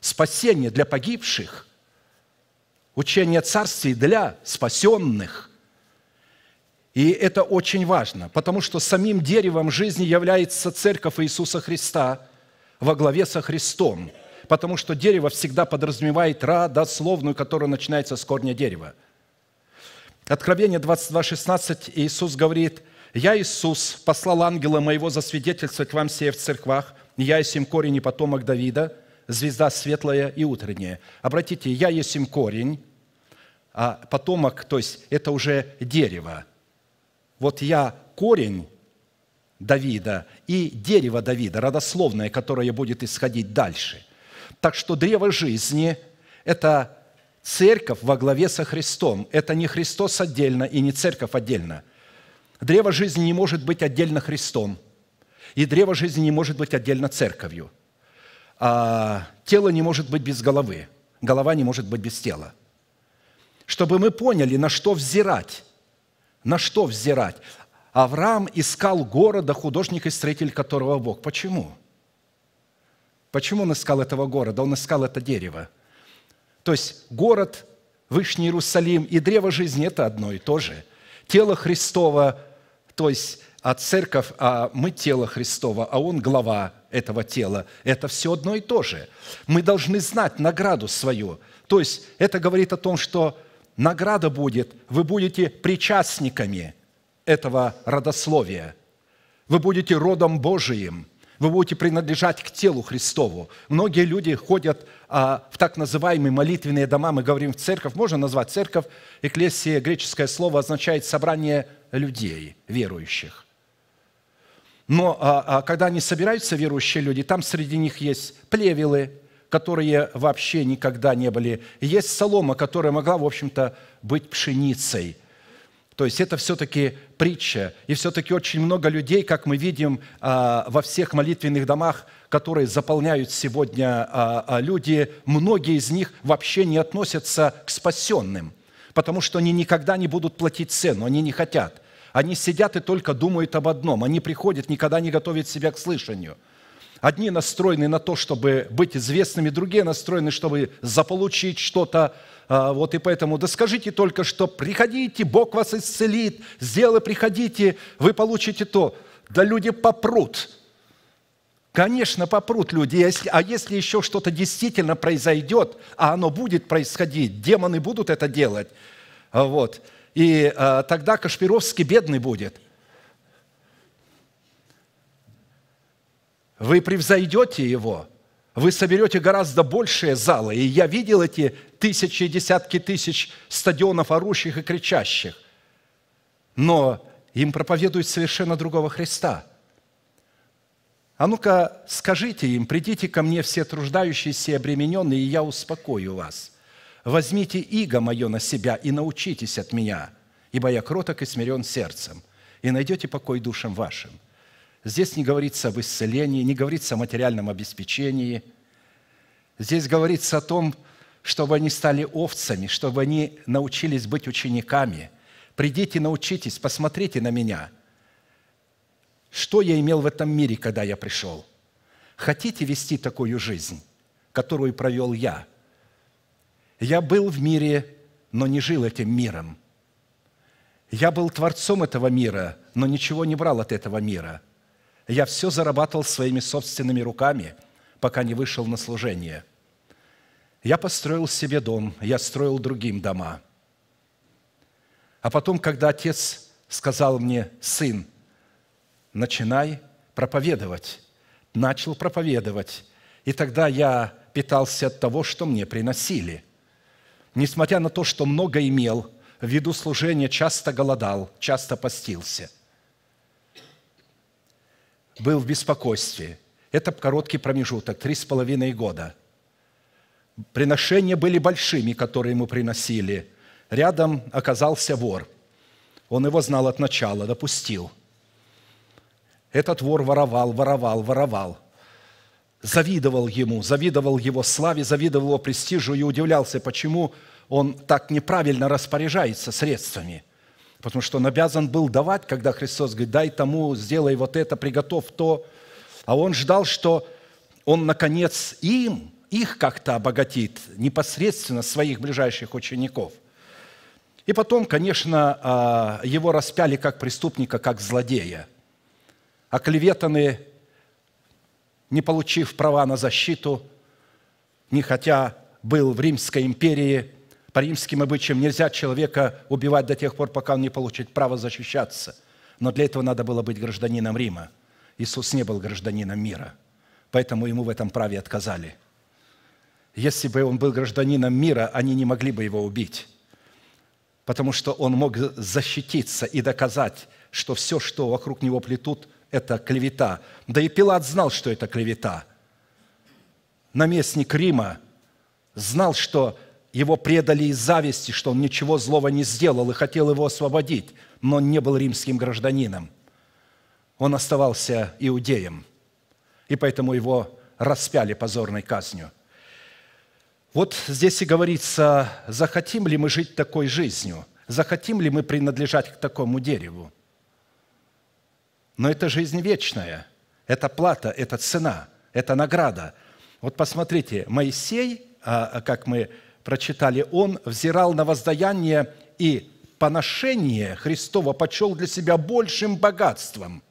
спасение для погибших, учение царствий для спасенных. И это очень важно, потому что самим деревом жизни является церковь Иисуса Христа во главе со Христом, потому что дерево всегда подразумевает радословную, которая начинается с корня дерева. Откровение 22.16 Иисус говорит, «Я, Иисус, послал ангела моего засвидетельствовать вам сие в церквах, я и сим корень и потомок Давида, звезда светлая и утренняя». Обратите, «Я есть им корень», а потомок, то есть это уже дерево. Вот я корень Давида и дерево Давида, родословное, которое будет исходить дальше. Так что древо жизни – это церковь во главе со Христом. Это не Христос отдельно и не церковь отдельно. Древо жизни не может быть отдельно Христом, и древо жизни не может быть отдельно церковью – а, тело не может быть без головы, голова не может быть без тела. Чтобы мы поняли, на что взирать, на что взирать. Авраам искал города, художник и строитель которого Бог. Почему? Почему он искал этого города? Он искал это дерево. То есть город, Вышний Иерусалим и древо жизни – это одно и то же. Тело Христово, то есть а церковь, а мы тело Христова, а он глава этого тела. Это все одно и то же. Мы должны знать награду свою. То есть это говорит о том, что награда будет, вы будете причастниками этого родословия. Вы будете родом Божиим, вы будете принадлежать к телу Христову. Многие люди ходят а, в так называемые молитвенные дома, мы говорим в церковь, можно назвать церковь, Экклесия греческое слово означает собрание людей, верующих. Но а, а, когда они собираются, верующие люди, там среди них есть плевелы, которые вообще никогда не были. Есть солома, которая могла, в общем-то, быть пшеницей. То есть это все-таки притча. И все-таки очень много людей, как мы видим а, во всех молитвенных домах, которые заполняют сегодня а, а, люди, многие из них вообще не относятся к спасенным, потому что они никогда не будут платить цену, они не хотят – они сидят и только думают об одном. Они приходят, никогда не готовят себя к слышанию. Одни настроены на то, чтобы быть известными, другие настроены, чтобы заполучить что-то. А, вот и поэтому, да скажите только, что приходите, Бог вас исцелит, сделай, приходите, вы получите то. Да люди попрут. Конечно, попрут люди. А если еще что-то действительно произойдет, а оно будет происходить, демоны будут это делать, вот – и а, тогда Кашпировский бедный будет. Вы превзойдете его, вы соберете гораздо большие залы. И я видел эти тысячи и десятки тысяч стадионов орущих и кричащих. Но им проповедуют совершенно другого Христа. А ну-ка, скажите им, придите ко мне все труждающиеся и обремененные, и я успокою вас – возьмите иго мое на себя и научитесь от меня, ибо я кроток и смирен сердцем, и найдете покой душам вашим». Здесь не говорится об исцелении, не говорится о материальном обеспечении. Здесь говорится о том, чтобы они стали овцами, чтобы они научились быть учениками. «Придите, научитесь, посмотрите на меня». Что я имел в этом мире, когда я пришел? Хотите вести такую жизнь, которую провел я – я был в мире, но не жил этим миром. Я был творцом этого мира, но ничего не брал от этого мира. Я все зарабатывал своими собственными руками, пока не вышел на служение. Я построил себе дом, я строил другим дома. А потом, когда отец сказал мне, сын, начинай проповедовать, начал проповедовать. И тогда я питался от того, что мне приносили – несмотря на то, что много имел, ввиду служения часто голодал, часто постился, был в беспокойстве. Это короткий промежуток, три с половиной года. Приношения были большими, которые ему приносили. Рядом оказался вор. Он его знал от начала, допустил. Этот вор воровал, воровал, воровал – завидовал ему, завидовал его славе, завидовал его престижу и удивлялся, почему он так неправильно распоряжается средствами. Потому что он обязан был давать, когда Христос говорит, дай тому, сделай вот это, приготовь то. А он ждал, что он, наконец, им, их как-то обогатит, непосредственно своих ближайших учеников. И потом, конечно, а, его распяли как преступника, как злодея. оклеветанные не получив права на защиту, не хотя был в Римской империи, по римским обычаям нельзя человека убивать до тех пор, пока он не получит право защищаться. Но для этого надо было быть гражданином Рима. Иисус не был гражданином мира, поэтому ему в этом праве отказали. Если бы он был гражданином мира, они не могли бы его убить, потому что он мог защититься и доказать, что все, что вокруг него плетут – это клевета. Да и Пилат знал, что это клевета. Наместник Рима знал, что его предали из зависти, что он ничего злого не сделал и хотел его освободить, но он не был римским гражданином. Он оставался иудеем, и поэтому его распяли позорной казнью. Вот здесь и говорится, захотим ли мы жить такой жизнью, захотим ли мы принадлежать к такому дереву – но это жизнь вечная, это плата, это цена, это награда. Вот посмотрите, Моисей, а, а как мы прочитали, он взирал на воздаяние и поношение Христова почел для себя большим богатством.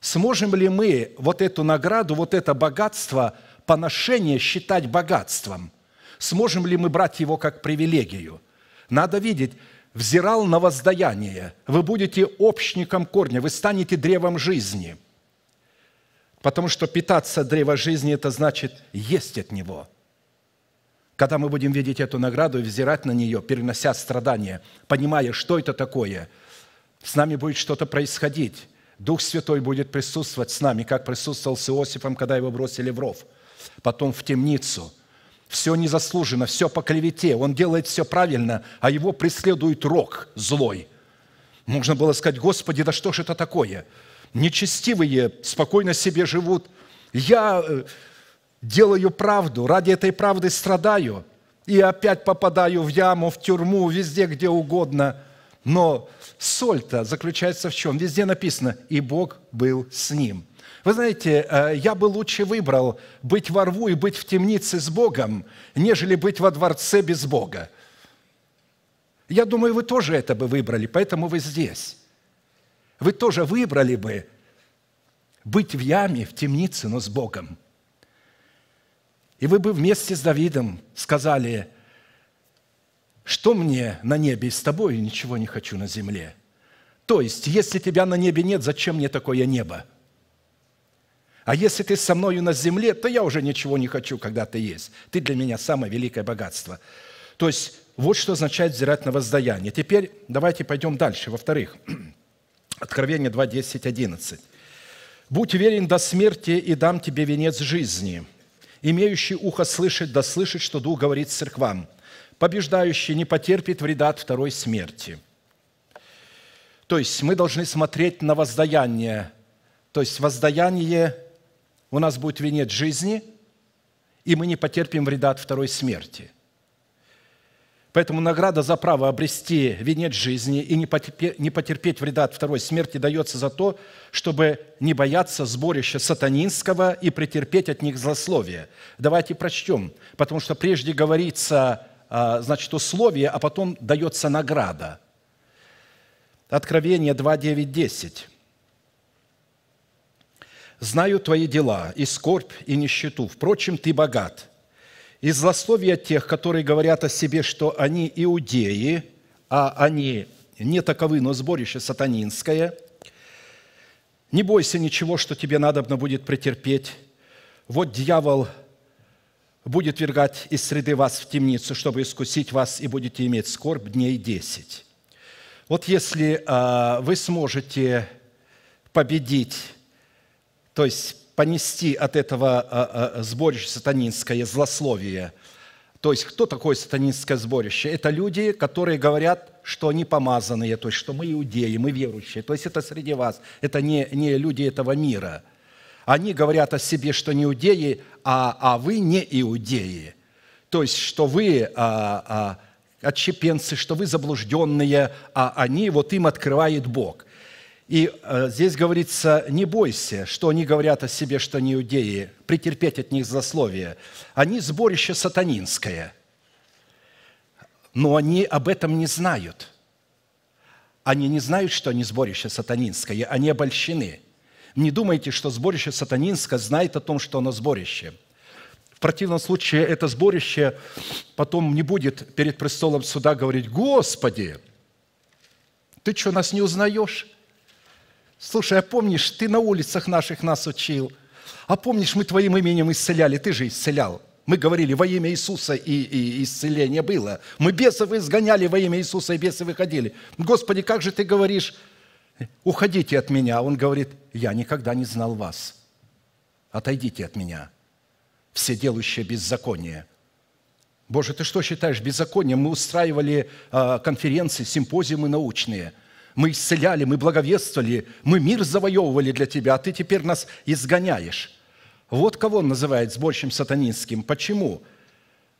Сможем ли мы вот эту награду, вот это богатство, поношение считать богатством? Сможем ли мы брать его как привилегию? Надо видеть, взирал на воздаяние. Вы будете общником корня, вы станете древом жизни. Потому что питаться древо жизни – это значит есть от него. Когда мы будем видеть эту награду и взирать на нее, перенося страдания, понимая, что это такое, с нами будет что-то происходить. Дух Святой будет присутствовать с нами, как присутствовал с Иосифом, когда его бросили в ров, потом в темницу – все незаслуженно, все по клевете, он делает все правильно, а его преследует рок злой. Можно было сказать, Господи, да что ж это такое? Нечестивые спокойно себе живут. Я э, делаю правду, ради этой правды страдаю и опять попадаю в яму, в тюрьму, везде, где угодно. Но соль-то заключается в чем? Везде написано «И Бог был с ним». Вы знаете, э, я бы лучше выбрал быть во рву и быть в темнице с Богом, нежели быть во дворце без Бога. Я думаю, вы тоже это бы выбрали, поэтому вы здесь. Вы тоже выбрали бы быть в яме, в темнице, но с Богом. И вы бы вместе с Давидом сказали, что мне на небе с тобой, ничего не хочу на земле. То есть, если тебя на небе нет, зачем мне такое небо? – а если ты со мною на земле, то я уже ничего не хочу, когда ты есть. Ты для меня самое великое богатство. То есть вот что означает взирать на воздаяние. Теперь давайте пойдем дальше. Во-вторых, [clears throat] Откровение 2, 10, 11. «Будь верен до смерти, и дам тебе венец жизни. Имеющий ухо слышать, да слышит, что Дух говорит церквам. Побеждающий не потерпит вреда от второй смерти». То есть мы должны смотреть на воздаяние. То есть воздаяние у нас будет венец жизни, и мы не потерпим вреда от второй смерти. Поэтому награда за право обрести венец жизни и не потерпеть вреда от второй смерти дается за то, чтобы не бояться сборища сатанинского и претерпеть от них злословие. Давайте прочтем, потому что прежде говорится а, значит, условие, а потом дается награда. Откровение 2, 10. Знаю твои дела, и скорбь, и нищету. Впрочем, ты богат. И злословие тех, которые говорят о себе, что они иудеи, а они не таковы, но сборище сатанинское. Не бойся ничего, что тебе надобно будет претерпеть. Вот дьявол будет вергать из среды вас в темницу, чтобы искусить вас, и будете иметь скорбь дней десять. Вот если а, вы сможете победить то есть понести от этого а, а, сборища сатанинское злословие. То есть кто такое сатанинское сборище? Это люди, которые говорят, что они помазанные, то есть что мы иудеи, мы верующие. То есть это среди вас, это не, не люди этого мира. Они говорят о себе, что не иудеи, а, а вы не иудеи. То есть что вы а, а, отщепенцы, что вы заблужденные, а они, вот им открывает Бог – и э, здесь говорится, не бойся, что они говорят о себе, что не иудеи, претерпеть от них засловие. Они сборище сатанинское, но они об этом не знают. Они не знают, что они сборище сатанинское, они обольщены. Не думайте, что сборище сатанинское знает о том, что оно сборище. В противном случае это сборище потом не будет перед престолом суда говорить, «Господи, ты что, нас не узнаешь?» Слушай, а помнишь, ты на улицах наших нас учил. А помнишь, мы твоим именем исцеляли, ты же исцелял. Мы говорили, во имя Иисуса и, и исцеление было. Мы бесов изгоняли во имя Иисуса, и бесы выходили. Господи, как же ты говоришь, уходите от меня. Он говорит, я никогда не знал вас. Отойдите от меня, все делающие беззаконие. Боже, ты что считаешь беззаконием? Мы устраивали а, конференции, симпозиумы научные – мы исцеляли, мы благовествовали, мы мир завоевывали для Тебя, а Ты теперь нас изгоняешь. Вот кого он называет сборщим сатанинским. Почему?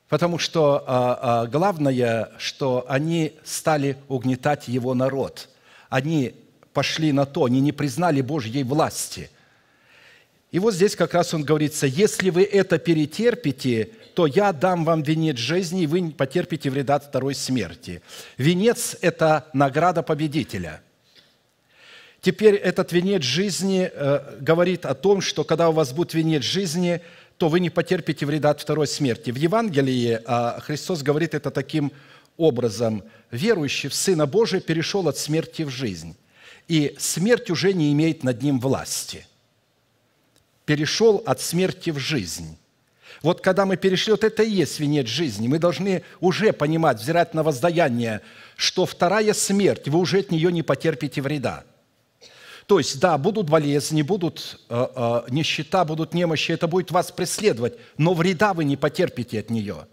Потому что а, а, главное, что они стали угнетать его народ. Они пошли на то, они не признали Божьей власти. И вот здесь как раз он говорится, если вы это перетерпите, то я дам вам венец жизни, и вы потерпите вреда от второй смерти. Венец – это награда победителя. Теперь этот венец жизни э, говорит о том, что когда у вас будет венец жизни, то вы не потерпите вреда от второй смерти. В Евангелии а, Христос говорит это таким образом. «Верующий в Сына Божия перешел от смерти в жизнь, и смерть уже не имеет над ним власти». – перешел от смерти в жизнь. Вот когда мы перешли, вот это и есть венец жизни. Мы должны уже понимать, взирать на воздаяние, что вторая смерть, вы уже от нее не потерпите вреда. То есть, да, будут болезни, будут э, э, нищета, будут немощи, это будет вас преследовать, но вреда вы не потерпите от нее.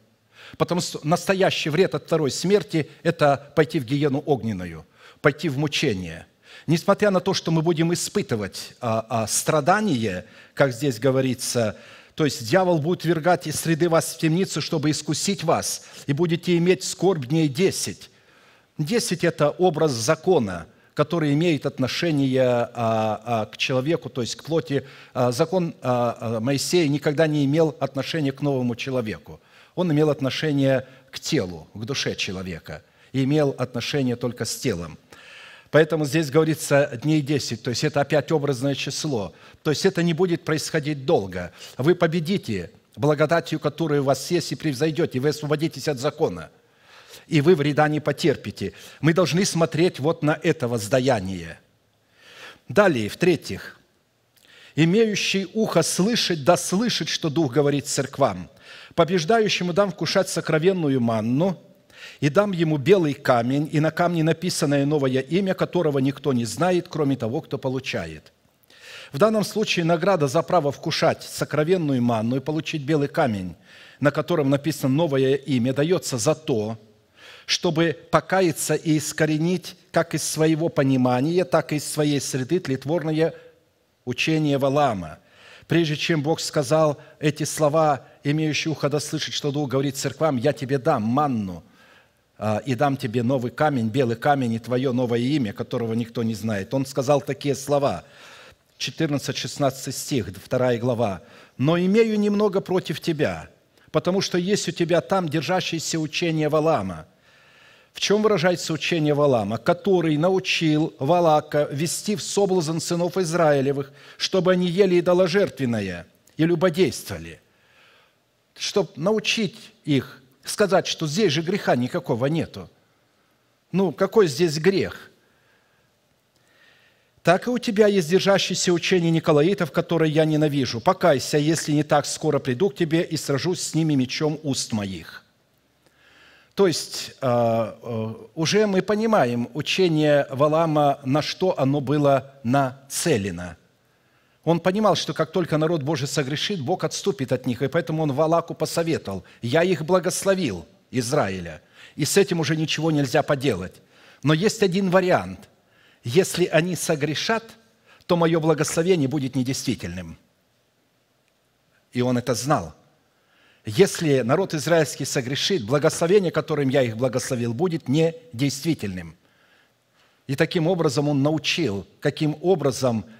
Потому что настоящий вред от второй смерти – это пойти в гиену огненную, пойти в мучение – Несмотря на то, что мы будем испытывать а, а, страдания, как здесь говорится, то есть дьявол будет вергать из среды вас в темницу, чтобы искусить вас, и будете иметь скорбь дней десять. Десять – это образ закона, который имеет отношение а, а, к человеку, то есть к плоти. закон Моисея никогда не имел отношения к новому человеку. Он имел отношение к телу, к душе человека, и имел отношение только с телом – Поэтому здесь говорится дней 10, то есть это опять образное число. То есть это не будет происходить долго. Вы победите благодатью, которая у вас есть, и превзойдете, вы освободитесь от закона, и вы вреда не потерпите. Мы должны смотреть вот на это воздаяние. Далее, в-третьих, имеющий ухо слышать, да слышит, что Дух говорит церквам. Побеждающему дам вкушать сокровенную манну – и дам ему белый камень, и на камне написанное новое имя, которого никто не знает, кроме того, кто получает». В данном случае награда за право вкушать сокровенную манну и получить белый камень, на котором написано новое имя, дается за то, чтобы покаяться и искоренить как из своего понимания, так и из своей среды тлетворное учение Валама. Прежде чем Бог сказал эти слова, имеющие ухо да слышать, что Дух говорит церквам, «Я тебе дам манну», «А, и дам тебе новый камень, белый камень и твое новое имя, которого никто не знает. Он сказал такие слова, 14-16 стих, 2 глава. «Но имею немного против тебя, потому что есть у тебя там держащееся учение Валама». В чем выражается учение Валама? «Который научил Валака вести в соблазн сынов Израилевых, чтобы они ели идоложертвенное и любодействовали, чтобы научить их сказать, что здесь же греха никакого нету. Ну, какой здесь грех? Так и у тебя есть держащееся учение Николаитов, которое я ненавижу. Покайся, если не так скоро приду к тебе и сражусь с ними мечом уст моих». То есть э, э, уже мы понимаем учение Валама, на что оно было нацелено – он понимал, что как только народ Божий согрешит, Бог отступит от них, и поэтому он Валаку посоветовал, «Я их благословил, Израиля, и с этим уже ничего нельзя поделать. Но есть один вариант. Если они согрешат, то мое благословение будет недействительным». И он это знал. Если народ израильский согрешит, благословение, которым я их благословил, будет недействительным. И таким образом он научил, каким образом –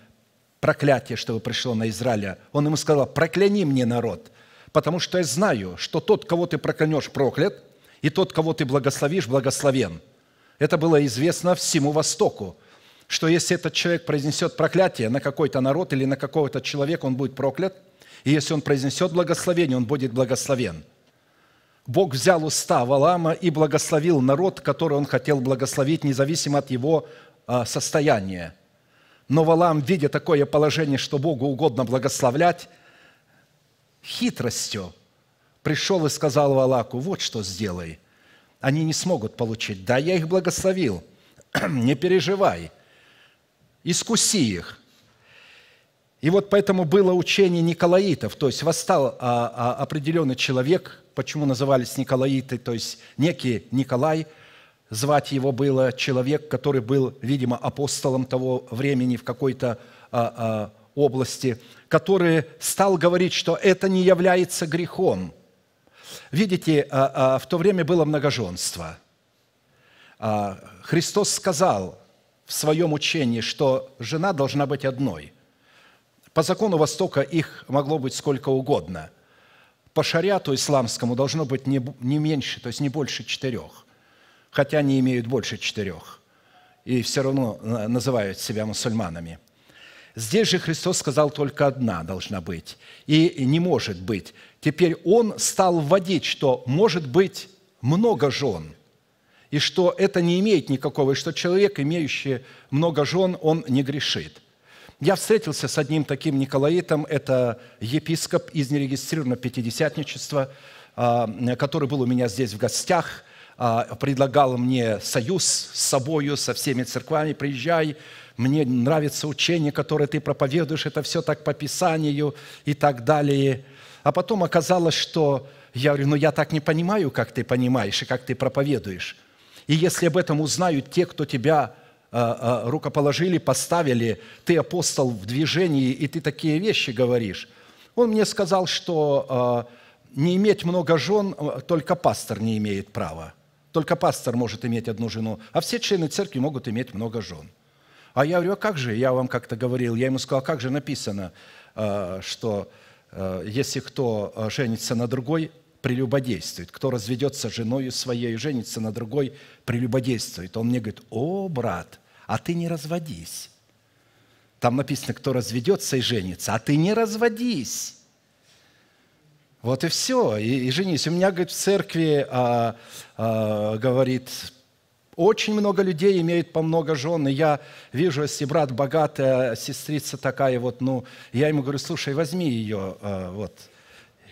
проклятие, чтобы пришло на Израиля. Он ему сказал, прокляни мне народ, потому что я знаю, что тот, кого ты проклянешь, проклят, и тот, кого ты благословишь, благословен. Это было известно всему Востоку, что если этот человек произнесет проклятие на какой-то народ или на какого-то человека, он будет проклят, и если он произнесет благословение, он будет благословен. Бог взял уста Валама и благословил народ, который он хотел благословить, независимо от его а, состояния – но Валам, видя такое положение, что Богу угодно благословлять, хитростью пришел и сказал Валаку, вот что сделай. Они не смогут получить. Да, я их благословил. [clears throat] не переживай. Искуси их. И вот поэтому было учение николаитов, то есть восстал а, а, определенный человек, почему назывались николаиты, то есть некий Николай – звать его было человек, который был, видимо, апостолом того времени в какой-то а, а, области, который стал говорить, что это не является грехом. Видите, а, а, в то время было многоженство. А, Христос сказал в своем учении, что жена должна быть одной. По закону Востока их могло быть сколько угодно. По шариату исламскому должно быть не, не меньше, то есть не больше четырех – хотя они имеют больше четырех, и все равно э, называют себя мусульманами. Здесь же Христос сказал, только одна должна быть, и не может быть. Теперь Он стал вводить, что может быть много жен, и что это не имеет никакого, и что человек, имеющий много жен, он не грешит. Я встретился с одним таким николаитом, это епископ из нерегистрированного пятидесятничества, а, который был у меня здесь в гостях – а, предлагал мне союз с собою, со всеми церквами, приезжай, мне нравится учение, которое ты проповедуешь, это все так по Писанию и так далее. А потом оказалось, что я говорю, ну я так не понимаю, как ты понимаешь и как ты проповедуешь. И если об этом узнают те, кто тебя а, а, рукоположили, поставили, ты апостол в движении, и ты такие вещи говоришь. Он мне сказал, что не иметь много жен только пастор не имеет права. Только пастор может иметь одну жену, а все члены церкви могут иметь много жен. А я говорю, а как же? Я вам как-то говорил. Я ему сказал, «А как же написано, э, что э, если кто э, женится на другой, прелюбодействует. Кто разведется с женою своей, женится на другой, прелюбодействует. Он мне говорит, о, брат, а ты не разводись. Там написано, кто разведется и женится, а ты не разводись. Вот и все. И, и женись. У меня, говорит, в церкви, а, а, говорит, очень много людей имеют по много жен, и я вижу, если брат богатая, сестрица такая, вот, ну, я ему говорю, слушай, возьми ее, а, вот,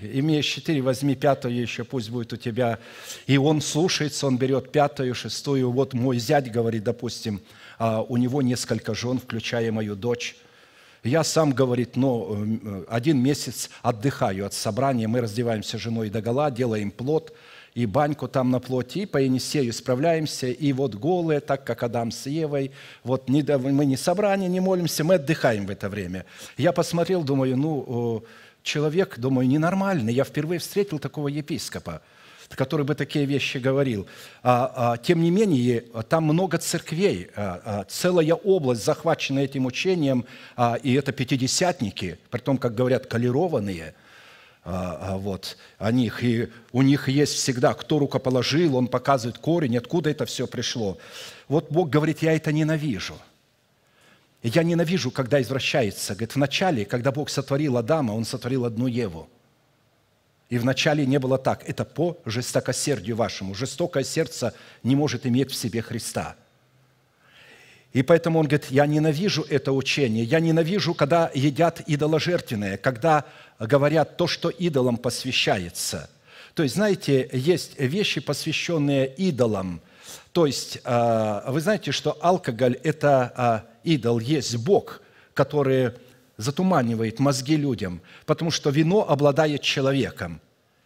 имеешь четыре, возьми пятую еще, пусть будет у тебя. И он слушается, он берет пятую, шестую. Вот мой зять говорит, допустим, а у него несколько жен, включая мою дочь. Я сам, говорит, но э, один месяц отдыхаю от собрания, мы раздеваемся с женой гола, делаем плод и баньку там на плоти, и по Енисею справляемся, и вот голые, так как Адам с Евой, вот не, мы не собрание, не молимся, мы отдыхаем в это время. Я посмотрел, думаю, ну, э, человек, думаю, ненормальный, я впервые встретил такого епископа – который бы такие вещи говорил. А, а, тем не менее, там много церквей, а, целая область захвачена этим учением, и это пятидесятники, при том, как говорят, колерованные – вот, о них. И у них есть всегда, кто рукоположил, он показывает корень, откуда это все пришло. Вот Бог говорит, я это ненавижу. Я ненавижу, когда извращается. Говорит, вначале, когда Бог сотворил Адама, Он сотворил одну Еву – и вначале не было так. Это по жестокосердию вашему. Жестокое сердце не может иметь в себе Христа. И поэтому он говорит, я ненавижу это учение, я ненавижу, когда едят идоложертвенное, когда говорят то, что идолам посвящается. То есть, знаете, есть вещи, посвященные идолам. То есть, а, вы знаете, что алкоголь – это а, идол, есть Бог, который затуманивает мозги людям, потому что вино обладает человеком.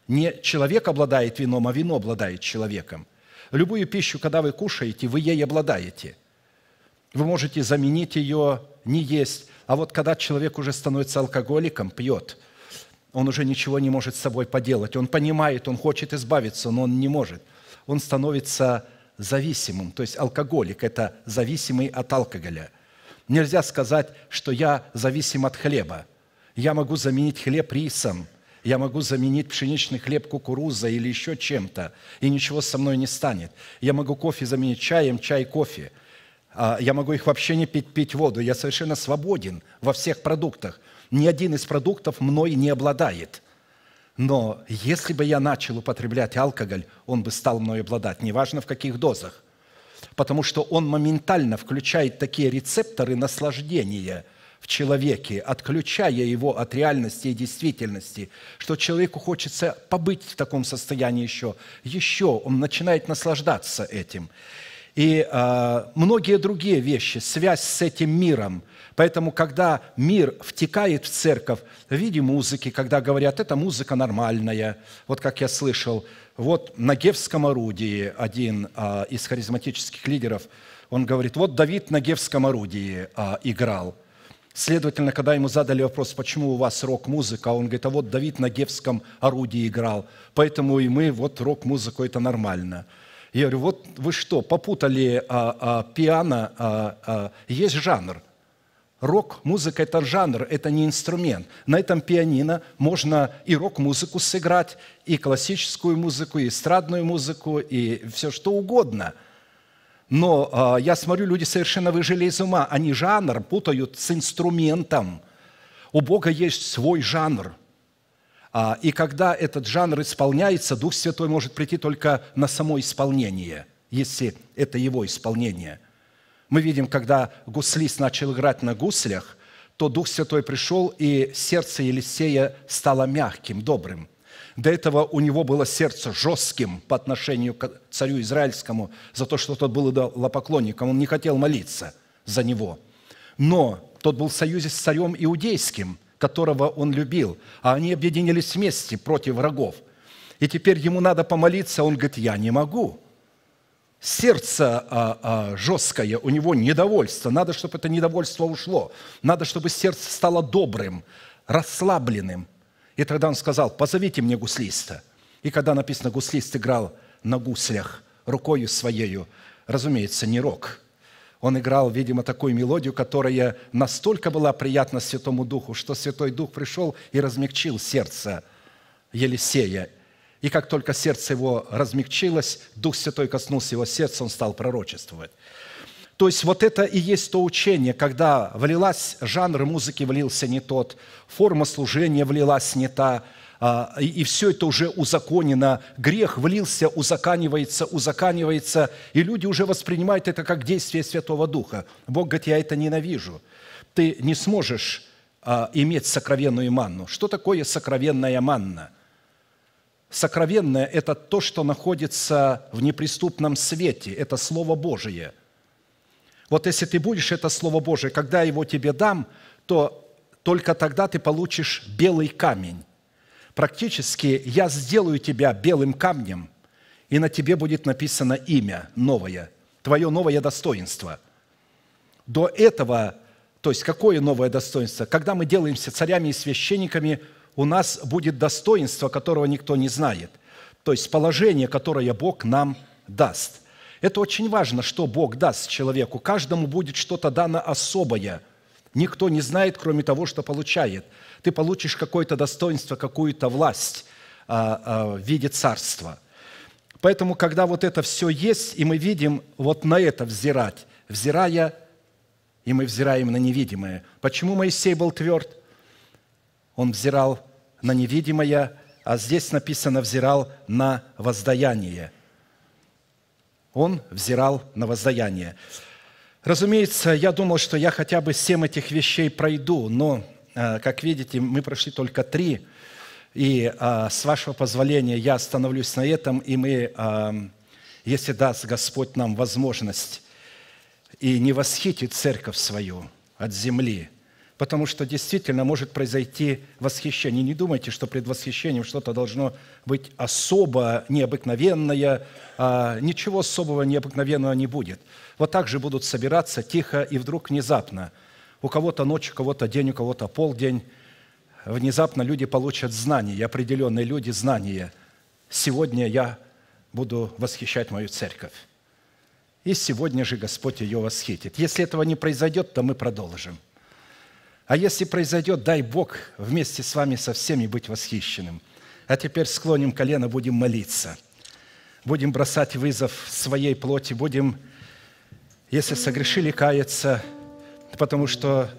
Не человек обладает вином, а вино обладает человеком. Любую пищу, когда вы кушаете, вы ей обладаете. Вы можете заменить ее, не есть. А вот когда человек уже становится алкоголиком, пьет, он уже ничего не может с собой поделать. Он понимает, он хочет избавиться, но он не может. Он становится зависимым. То есть алкоголик – это зависимый от алкоголя – Нельзя сказать, что я зависим от хлеба. Я могу заменить хлеб рисом, я могу заменить пшеничный хлеб кукурузой или еще чем-то, и ничего со мной не станет. Я могу кофе заменить чаем, чай, кофе. А, я могу их вообще не пить, пить воду. Я совершенно свободен во всех продуктах. Ни один из продуктов мной не обладает. Но если бы я начал употреблять алкоголь, он бы стал мной обладать, неважно в каких дозах потому что он моментально включает такие рецепторы наслаждения в человеке, отключая его от реальности и действительности, что человеку хочется побыть в таком состоянии еще, еще он начинает наслаждаться этим. И э, многие другие вещи, связь с этим миром. Поэтому, когда мир втекает в церковь в виде музыки, когда говорят, это музыка нормальная, вот как я слышал – вот на Гевском орудии один а, из харизматических лидеров, он говорит, вот Давид на Гевском орудии а, играл. Следовательно, когда ему задали вопрос, почему у вас рок-музыка, он говорит, а вот Давид на Гевском орудии играл, поэтому и мы, вот рок-музыку, это нормально. Я говорю, вот вы что, попутали а, а, пиано, а, а, есть жанр – рок-музыка – это жанр, это не инструмент. На этом пианино можно и рок-музыку сыграть, и классическую музыку, и эстрадную музыку, и все что угодно. Но э, я смотрю, люди совершенно выжили из ума. Они жанр путают с инструментом. У Бога есть свой жанр. А, и когда этот жанр исполняется, Дух Святой может прийти только на само исполнение, если это его исполнение – мы видим, когда гуслист начал играть на гуслях, то Дух Святой пришел, и сердце Елисея стало мягким, добрым. До этого у него было сердце жестким по отношению к царю израильскому за то, что тот был идолопоклонником. Он не хотел молиться за него. Но тот был в союзе с царем иудейским, которого он любил, а они объединились вместе против врагов. И теперь ему надо помолиться, он говорит, я не могу – сердце а, а, жесткое, у него недовольство. Надо, чтобы это недовольство ушло. Надо, чтобы сердце стало добрым, расслабленным. И тогда он сказал, позовите мне гуслиста. И когда написано, гуслист играл на гуслях рукою своею, разумеется, не рок. Он играл, видимо, такую мелодию, которая настолько была приятна Святому Духу, что Святой Дух пришел и размягчил сердце Елисея – и как только сердце его размягчилось, Дух Святой коснулся его сердца, он стал пророчествовать. То есть вот это и есть то учение, когда влилась жанр музыки, влился не тот, форма служения влилась не та, а, и, все это уже узаконено, грех влился, узаканивается, узаканивается, и люди уже воспринимают это как действие Святого Духа. Бог говорит, я это ненавижу. Ты не сможешь а, иметь сокровенную манну. Что такое сокровенная манна – Сокровенное – это то, что находится в неприступном свете, это Слово Божие. Вот если ты будешь это Слово Божие, когда его тебе дам, то только тогда ты получишь белый камень. Практически я сделаю тебя белым камнем, и на тебе будет написано имя новое, твое новое достоинство. До этого, то есть какое новое достоинство? Когда мы делаемся царями и священниками – у нас будет достоинство, которого никто не знает. То есть положение, которое Бог нам даст. Это очень важно, что Бог даст человеку. Каждому будет что-то дано особое. Никто не знает, кроме того, что получает. Ты получишь какое-то достоинство, какую-то власть а, а, в виде царства. Поэтому, когда вот это все есть, и мы видим вот на это взирать, взирая, и мы взираем на невидимое. Почему Моисей был тверд? он взирал на невидимое, а здесь написано «взирал на воздаяние». Он взирал на воздаяние. Разумеется, я думал, что я хотя бы семь этих вещей пройду, но, э, как видите, мы прошли только три. И э, с вашего позволения я остановлюсь на этом, и мы, э, если даст Господь нам возможность, и не восхитит церковь свою от земли – потому что действительно может произойти восхищение. Не думайте, что пред восхищением что-то должно быть особо необыкновенное. А, ничего особого необыкновенного не будет. Вот так же будут собираться тихо и вдруг внезапно. У кого-то ночь, у кого-то день, у кого-то полдень. Внезапно люди получат знания, определенные люди знания. Сегодня я буду восхищать мою церковь. И сегодня же Господь ее восхитит. Если этого не произойдет, то мы продолжим – а если произойдет, дай Бог вместе с вами со всеми быть восхищенным. А теперь склоним колено, будем молиться. Будем бросать вызов своей плоти, будем, если согрешили, каяться, потому что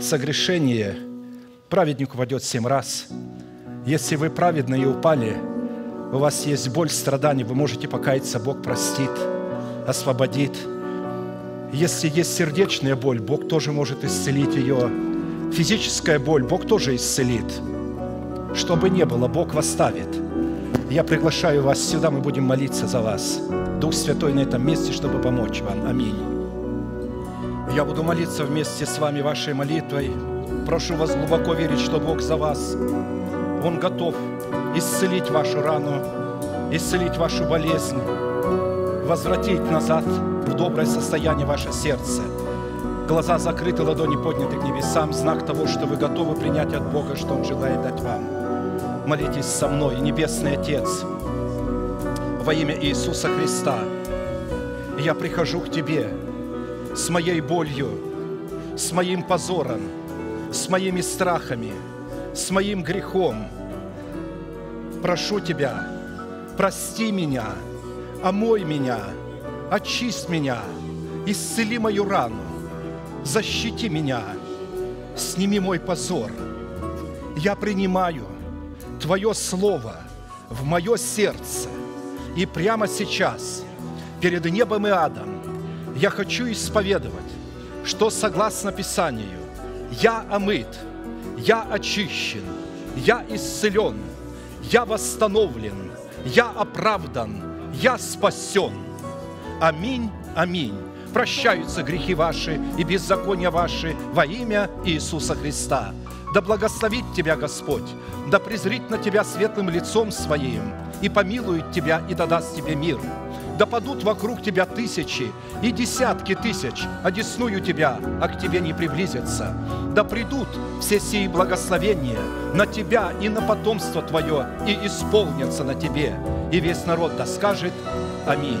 согрешение праведник упадет семь раз. Если вы праведны и упали, у вас есть боль, страдания, вы можете покаяться, Бог простит, освободит. Если есть сердечная боль, Бог тоже может исцелить ее. Физическая боль Бог тоже исцелит. Что бы ни было, Бог восставит. Я приглашаю вас сюда, мы будем молиться за вас. Дух Святой на этом месте, чтобы помочь вам. Аминь. Я буду молиться вместе с вами вашей молитвой. Прошу вас глубоко верить, что Бог за вас. Он готов исцелить вашу рану, исцелить вашу болезнь, возвратить назад в доброе состояние ваше сердце – глаза закрыты, ладони подняты к небесам, знак того, что вы готовы принять от Бога, что Он желает дать вам. Молитесь со мной, Небесный Отец, во имя Иисуса Христа, я прихожу к Тебе с моей болью, с моим позором, с моими страхами, с моим грехом. Прошу Тебя, прости меня, омой меня, очисть меня, исцели мою рану, защити меня, сними мой позор. Я принимаю Твое Слово в мое сердце, и прямо сейчас, перед небом и адом, я хочу исповедовать, что согласно Писанию, я омыт, я очищен, я исцелен, я восстановлен, я оправдан, я спасен. Аминь, аминь прощаются грехи ваши и беззакония ваши во имя Иисуса Христа. Да благословит тебя Господь, да презрит на тебя светлым лицом своим, и помилует тебя, и дадаст тебе мир. Да падут вокруг тебя тысячи и десятки тысяч, одесную а тебя, а к тебе не приблизятся. Да придут все сии благословения на тебя и на потомство твое, и исполнятся на тебе. И весь народ да скажет Аминь.